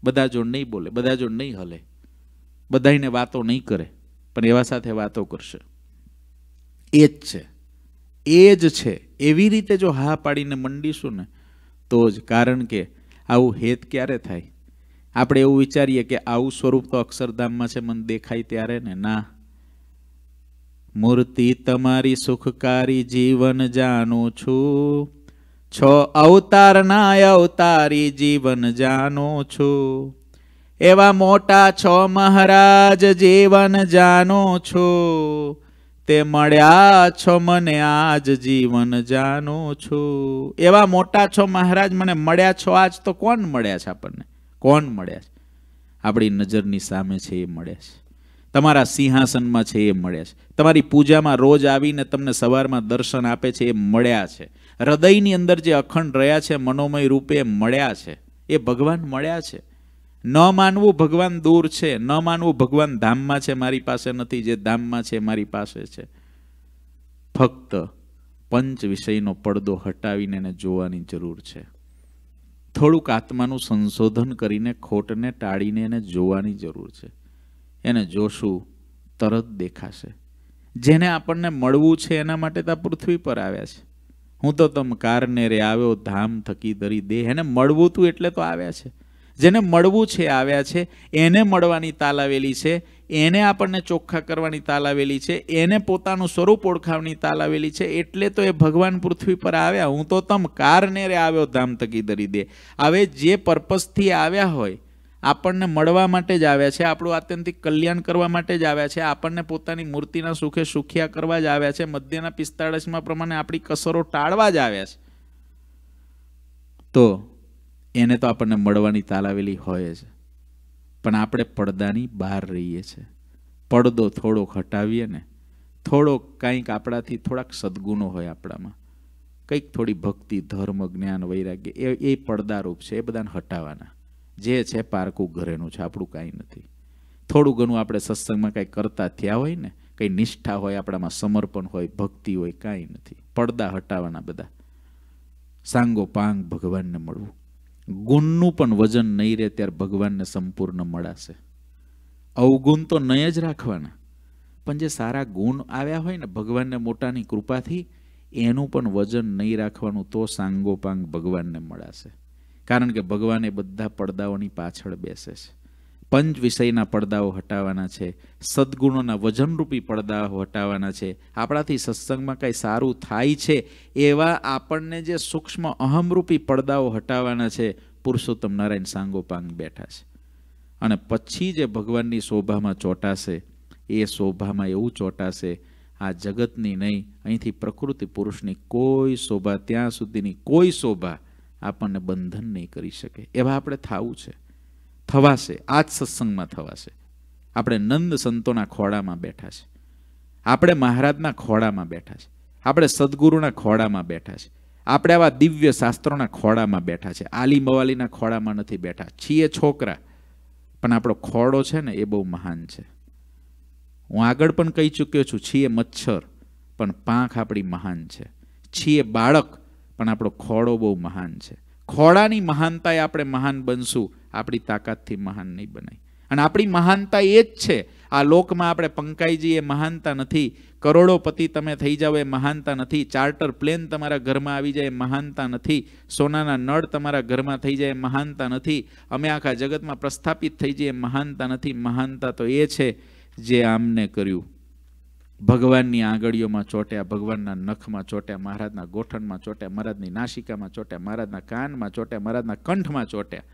બધા જોડ નહીં બોલે બધા જોડ નહીં હલે બધાને વાતો નહીં કરે પણ એવા સાથે વાતો કરશે એ જ છે એ જ છે એવી રીતે જો હા પાડીને મંડીશું ને તો જ કારણ કે આવું હેત ક્યારે થાય આપણે એવું વિચારીએ કે આવું સ્વરૂપ તો અક્ષરધામમાં છે મને દેખાય ત્યારે ને ના મૂર્તિ તમારી સુખકારી જીવન જાણું છું છ અવતારના અવતારી જીવન જાણું છું એવા મોટા છો મહારાજ જીવન જાણો છો તે મળ્યા છો મને આજ જીવન જાણું છું એવા મોટા છો મહારાજ મને મળ્યા છો આજ તો કોણ મળ્યા છે આપણને કોણ મળ્યા છે આપણી નજરની સામે છે એ મળ્યા છે તમારા સિંહાસનમાં છે એ મળ્યા છે તમારી પૂજામાં રોજ આવીને તમને સવારમાં દર્શન આપે છે એ મળ્યા છે હૃદયની અંદર જે અખંડ રહ્યા છે મનોમય રૂપે મળ્યા છે એ ભગવાન મળ્યા છે ન માનવું ભગવાન દૂર છે ન માનવું ભગવાન ધામમાં છે મારી પાસે નથી જે ધામમાં છે મારી પાસે છે ફક્ત પંચ વિષયનો પડદો હટાવીને એને જોવાની જરૂર છે થોડુંક આત્માનું સંશોધન કરીને ખોટને ટાળીને એને જોવાની જરૂર છે એને જોશું તરત દેખાશે જેને આપણને મળવું છે એના માટે તો આ પૃથ્વી પર આવ્યા છે હું તો તમ કારને રે આવ્યો ધામ થકી દરી દે એને મળવું તું એટલે તો આવ્યા છે જેને મળવું છે આવ્યા છે એને મળવાની તાલ આવેલી છે એને આપણને ચોખ્ખા કરવાની તાલ આવેલી છે એને પોતાનું સ્વરૂપ ઓળખાવવાની તાલ આવેલી છે એટલે તો એ ભગવાન પૃથ્વી પર આવ્યા હું તો તમ કારને રે આવ્યો ધામ થકી દરી દે હવે જે પર્પઝથી આવ્યા હોય આપણને મળવા માટે જ આવ્યા છે આપણું આત્યંતિક કલ્યાણ કરવા માટે જ આવ્યા છે આપણને પોતાની મૂર્તિના સુખે સુખિયા કરવા જ આવ્યા છે મધ્યના પિસ્તાળીસમાં પ્રમાણે આપણી કસરો ટાળવા જ આવ્યા છે તો એને તો આપણને મળવાની તાલાવેલી હોય છે પણ આપણે પડદાની બહાર રહીએ છીએ પડદો થોડોક હટાવીએ ને થોડોક કંઈક આપણાથી થોડાક સદગુણો હોય આપણામાં કંઈક થોડી ભક્તિ ધર્મ જ્ઞાન વૈરાગ્ય એ એ પડદારૂપ છે એ બધાને હટાવવાના જે છે પારકું ઘરેનું છે આપણું કાંઈ નથી થોડું ઘણું આપણે સત્સંગમાં કાંઈ કરતા થયા હોય ને કંઈ નિષ્ઠા હોય આપણામાં સમર્પણ હોય ભક્તિ હોય કાંઈ નથી પડદા હટાવવાના બધા સાંગો પાંગ ભગવાનને મળવું ગુણનું પણ વજન નહીં રહે ત્યારે ભગવાનને સંપૂર્ણ મળાશે અવગુણ તો નહીં જ રાખવાના પણ જે સારા ગુણ આવ્યા હોય ને ભગવાનને મોટાની કૃપાથી એનું પણ વજન નહીં રાખવાનું તો સાંગોપાંગ ભગવાનને મળાશે કારણ કે ભગવાન એ બધા પડદાઓની પાછળ બેસે છે પંચ વિષયના પડદાઓ હટાવવાના છે સદ્ગુણોના વજનરૂપી પડદાઓ હટાવવાના છે આપણાથી સત્સંગમાં કંઈ સારું થાય છે એવા આપણને જે સૂક્ષ્મ અહમરૂપી પડદાઓ હટાવવાના છે પુરુષોત્તમ નારાયણ સાંગોપાંગ બેઠા છે અને પછી જે ભગવાનની શોભામાં ચોંટાશે એ શોભામાં એવું ચોંટાશે આ જગતની નહીં અહીંથી પ્રકૃતિ પુરુષની કોઈ શોભા ત્યાં સુધીની કોઈ શોભા આપણને બંધન નહીં કરી શકે એવા આપણે થવું છે થવાશે આ જ સત્સંગમાં થવાશે આપણે નંદ સંતોના ખોડામાં બેઠા છે આપણે મહારાજના ખોડામાં બેઠા છે આપણે સદગુરુના ખોડામાં બેઠા છે આપણે આવા દિવ્ય શાસ્ત્રોના ખોડામાં બેઠા છે આલી મવાલીના ખોડામાં નથી બેઠા છીએ છોકરા પણ આપણો ખોડો છે ને એ બહુ મહાન છે હું આગળ પણ કહી ચૂક્યો છું છીએ મચ્છર પણ પાંખ આપણી મહાન છે છીએ બાળક પણ આપણો ખોડો બહુ મહાન છે ખોડાની મહાનતાએ આપણે મહાન બનશું આપણી તાકાતથી મહાન નહીં બનાય અને આપણી મહાનતા એ જ છે આ લોકમાં આપણે પંકાઈજી એ મહાનતા નથી કરોડોપતિ તમે થઈ જાઓ એ મહાનતા નથી ચાર્ટર પ્લેન તમારા ઘરમાં આવી જાય એ મહાનતા નથી સોનાના નળ તમારા ઘરમાં થઈ જાય એ મહાનતા નથી અમે આખા જગતમાં પ્રસ્થાપિત થઈ જઈએ મહાનતા નથી મહાનતા તો એ છે જે આમને કર્યું ભગવાનની આંગળીઓમાં ચોટ્યા ભગવાનના નખમાં ચોટ્યા મહારાજના ગોઠણમાં ચોટ્યા મહારાજની નાસિકામાં ચોટ્યા મહારાજના કાનમાં ચોટ્યા મહારાજના કંઠમાં ચોટ્યા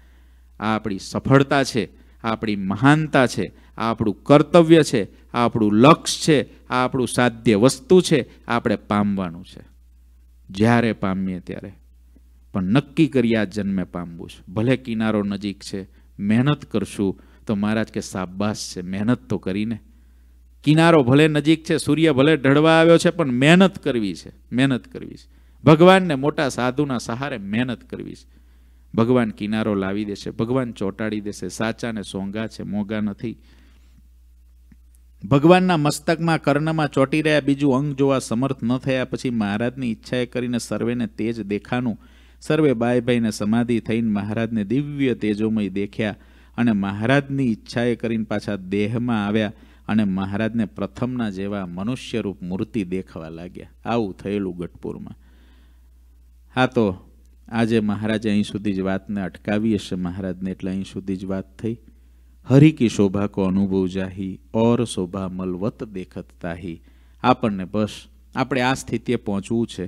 આ આપણી સફળતા છે આ આપણી મહાનતા છે આ આપણું કર્તવ્ય છે આ આપણું લક્ષ્ય છે આ આપણું સાધ્ય વસ્તુ છે આપણે પામવાનું છે જ્યારે પામીએ ત્યારે પણ નક્કી કરી આ જન્મે પામવું છે ભલે કિનારો નજીક છે મહેનત કરશું તો મહારાજ કે સાબાસ છે મહેનત તો કરીને કિનારો ભલે નજીક છે સૂર્ય ભલે ઢળવા આવ્યો છે પણ મહેનત કરવી છે મહેનત કરવી છે ભગવાનને મોટા સાધુના સહારે મહેનત કરવી છે ભગવાન કિનારો લાવી દેશે ભગવાન ચોંટાડી દેશે સાચા ને સોંગા છે મોંઘા નથી ભગવાનના મસ્તકમાં કર્ણમાં ચોંટી રહ્યા બીજું અંગ જોવા સમર્થ ન થયા પછી મહારાજની ઈચ્છાએ કરીને સર્વેને તેજ દેખાનું સર્વે બાયભાઈને સમાધિ થઈને મહારાજને દિવ્ય તેજોમય દેખ્યા અને મહારાજની ઈચ્છાએ કરીને પાછા દેહમાં આવ્યા અને મહારાજને પ્રથમના જેવા મનુષ્યરૂપ મૂર્તિ દેખવા લાગ્યા આવું થયેલું ગઢપુરમાં હા તો આજે મહારાજે અહીં સુધી જ વાતને અટકાવી હશે મહારાજને એટલે અહીં સુધી જ વાત થઈ હરિકી શોભા કો અનુભવ જાહી ઓર શોભા મલવત દેખત તાહી આપણને બસ આપણે આ સ્થિતિએ પહોંચવું છે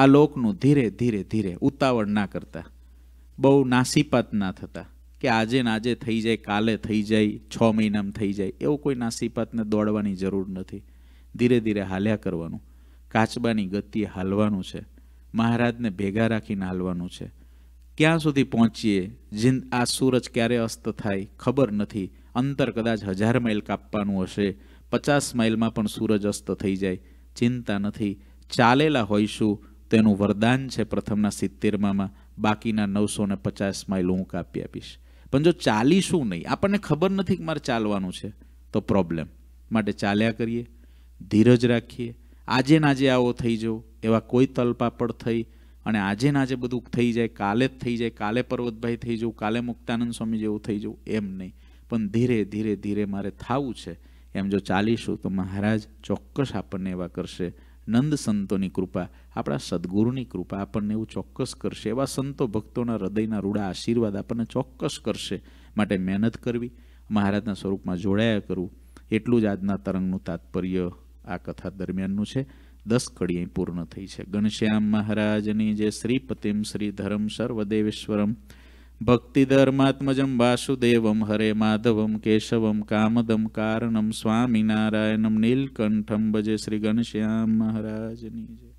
આ લોકનું ધીરે ધીરે ધીરે ઉતાવળ ના કરતા બહુ નાસીપાત ના થતા કે આજે ને આજે થઈ જાય કાલે થઈ જાય છ મહિનામાં થઈ જાય એવો કોઈ નાસીપાતને દોડવાની જરૂર નથી ધીરે ધીરે હાલ્યા કરવાનું કાચબાની ગતિએ હાલવાનું છે મહારાજને ભેગા રાખીને હાલવાનું છે ક્યાં સુધી પહોંચીએ જિંદ આ સૂરજ ક્યારે અસ્ત થાય ખબર નથી અંતર કદાચ હજાર માઇલ કાપવાનું હશે પચાસ માઇલમાં પણ સૂરજ અસ્ત થઈ જાય ચિંતા નથી ચાલેલા હોઈશું તેનું વરદાન છે પ્રથમના સિત્તેરમામાં બાકીના નવસો ને પચાસ માઇલ હું કાપી આપીશ પણ જો ચાલીશું નહીં આપણને ખબર નથી કે મારે ચાલવાનું છે તો પ્રોબ્લેમ માટે ચાલ્યા કરીએ ધીરજ રાખીએ આજે નાજે આવો થઈ જવું એવા કોઈ તલપાપડ થઈ અને આજે નાજે બધું થઈ જાય કાલે જ થઈ જાય કાલે પર્વતભાઈ થઈ જવું કાલે મુક્તાનંદ સ્વામી જેવું થઈ જવું એમ નહીં પણ ધીરે ધીરે ધીરે મારે થવું છે એમ જો ચાલીશું તો મહારાજ ચોક્કસ આપણને એવા કરશે નંદ સંતોની કૃપા આપણા સદગુરુની કૃપા આપણને એવું ચોક્કસ કરશે એવા સંતો ભક્તોના હૃદયના રૂડા આશીર્વાદ આપણને ચોક્કસ કરશે માટે મહેનત કરવી મહારાજના સ્વરૂપમાં જોડાયા કરવું એટલું જ આજના તરંગનું તાત્પર્ય આ કથા દરમિયાનનું છે દસ કડી પૂર્ણ થઈ છે ગણશ્યામ મહારાજની જે શ્રીપતિમ શ્રી ધરમ સર્વદેવેશ્વરમ ભક્તિધર્માત્મજમ વાસુદેવમ હરે માધવમ કેશવમ કામદમ કારણમ સ્વામિનારાયણમ નીલકંઠમ ભજે શ્રી ઘનશ્યામ મહારાજની જય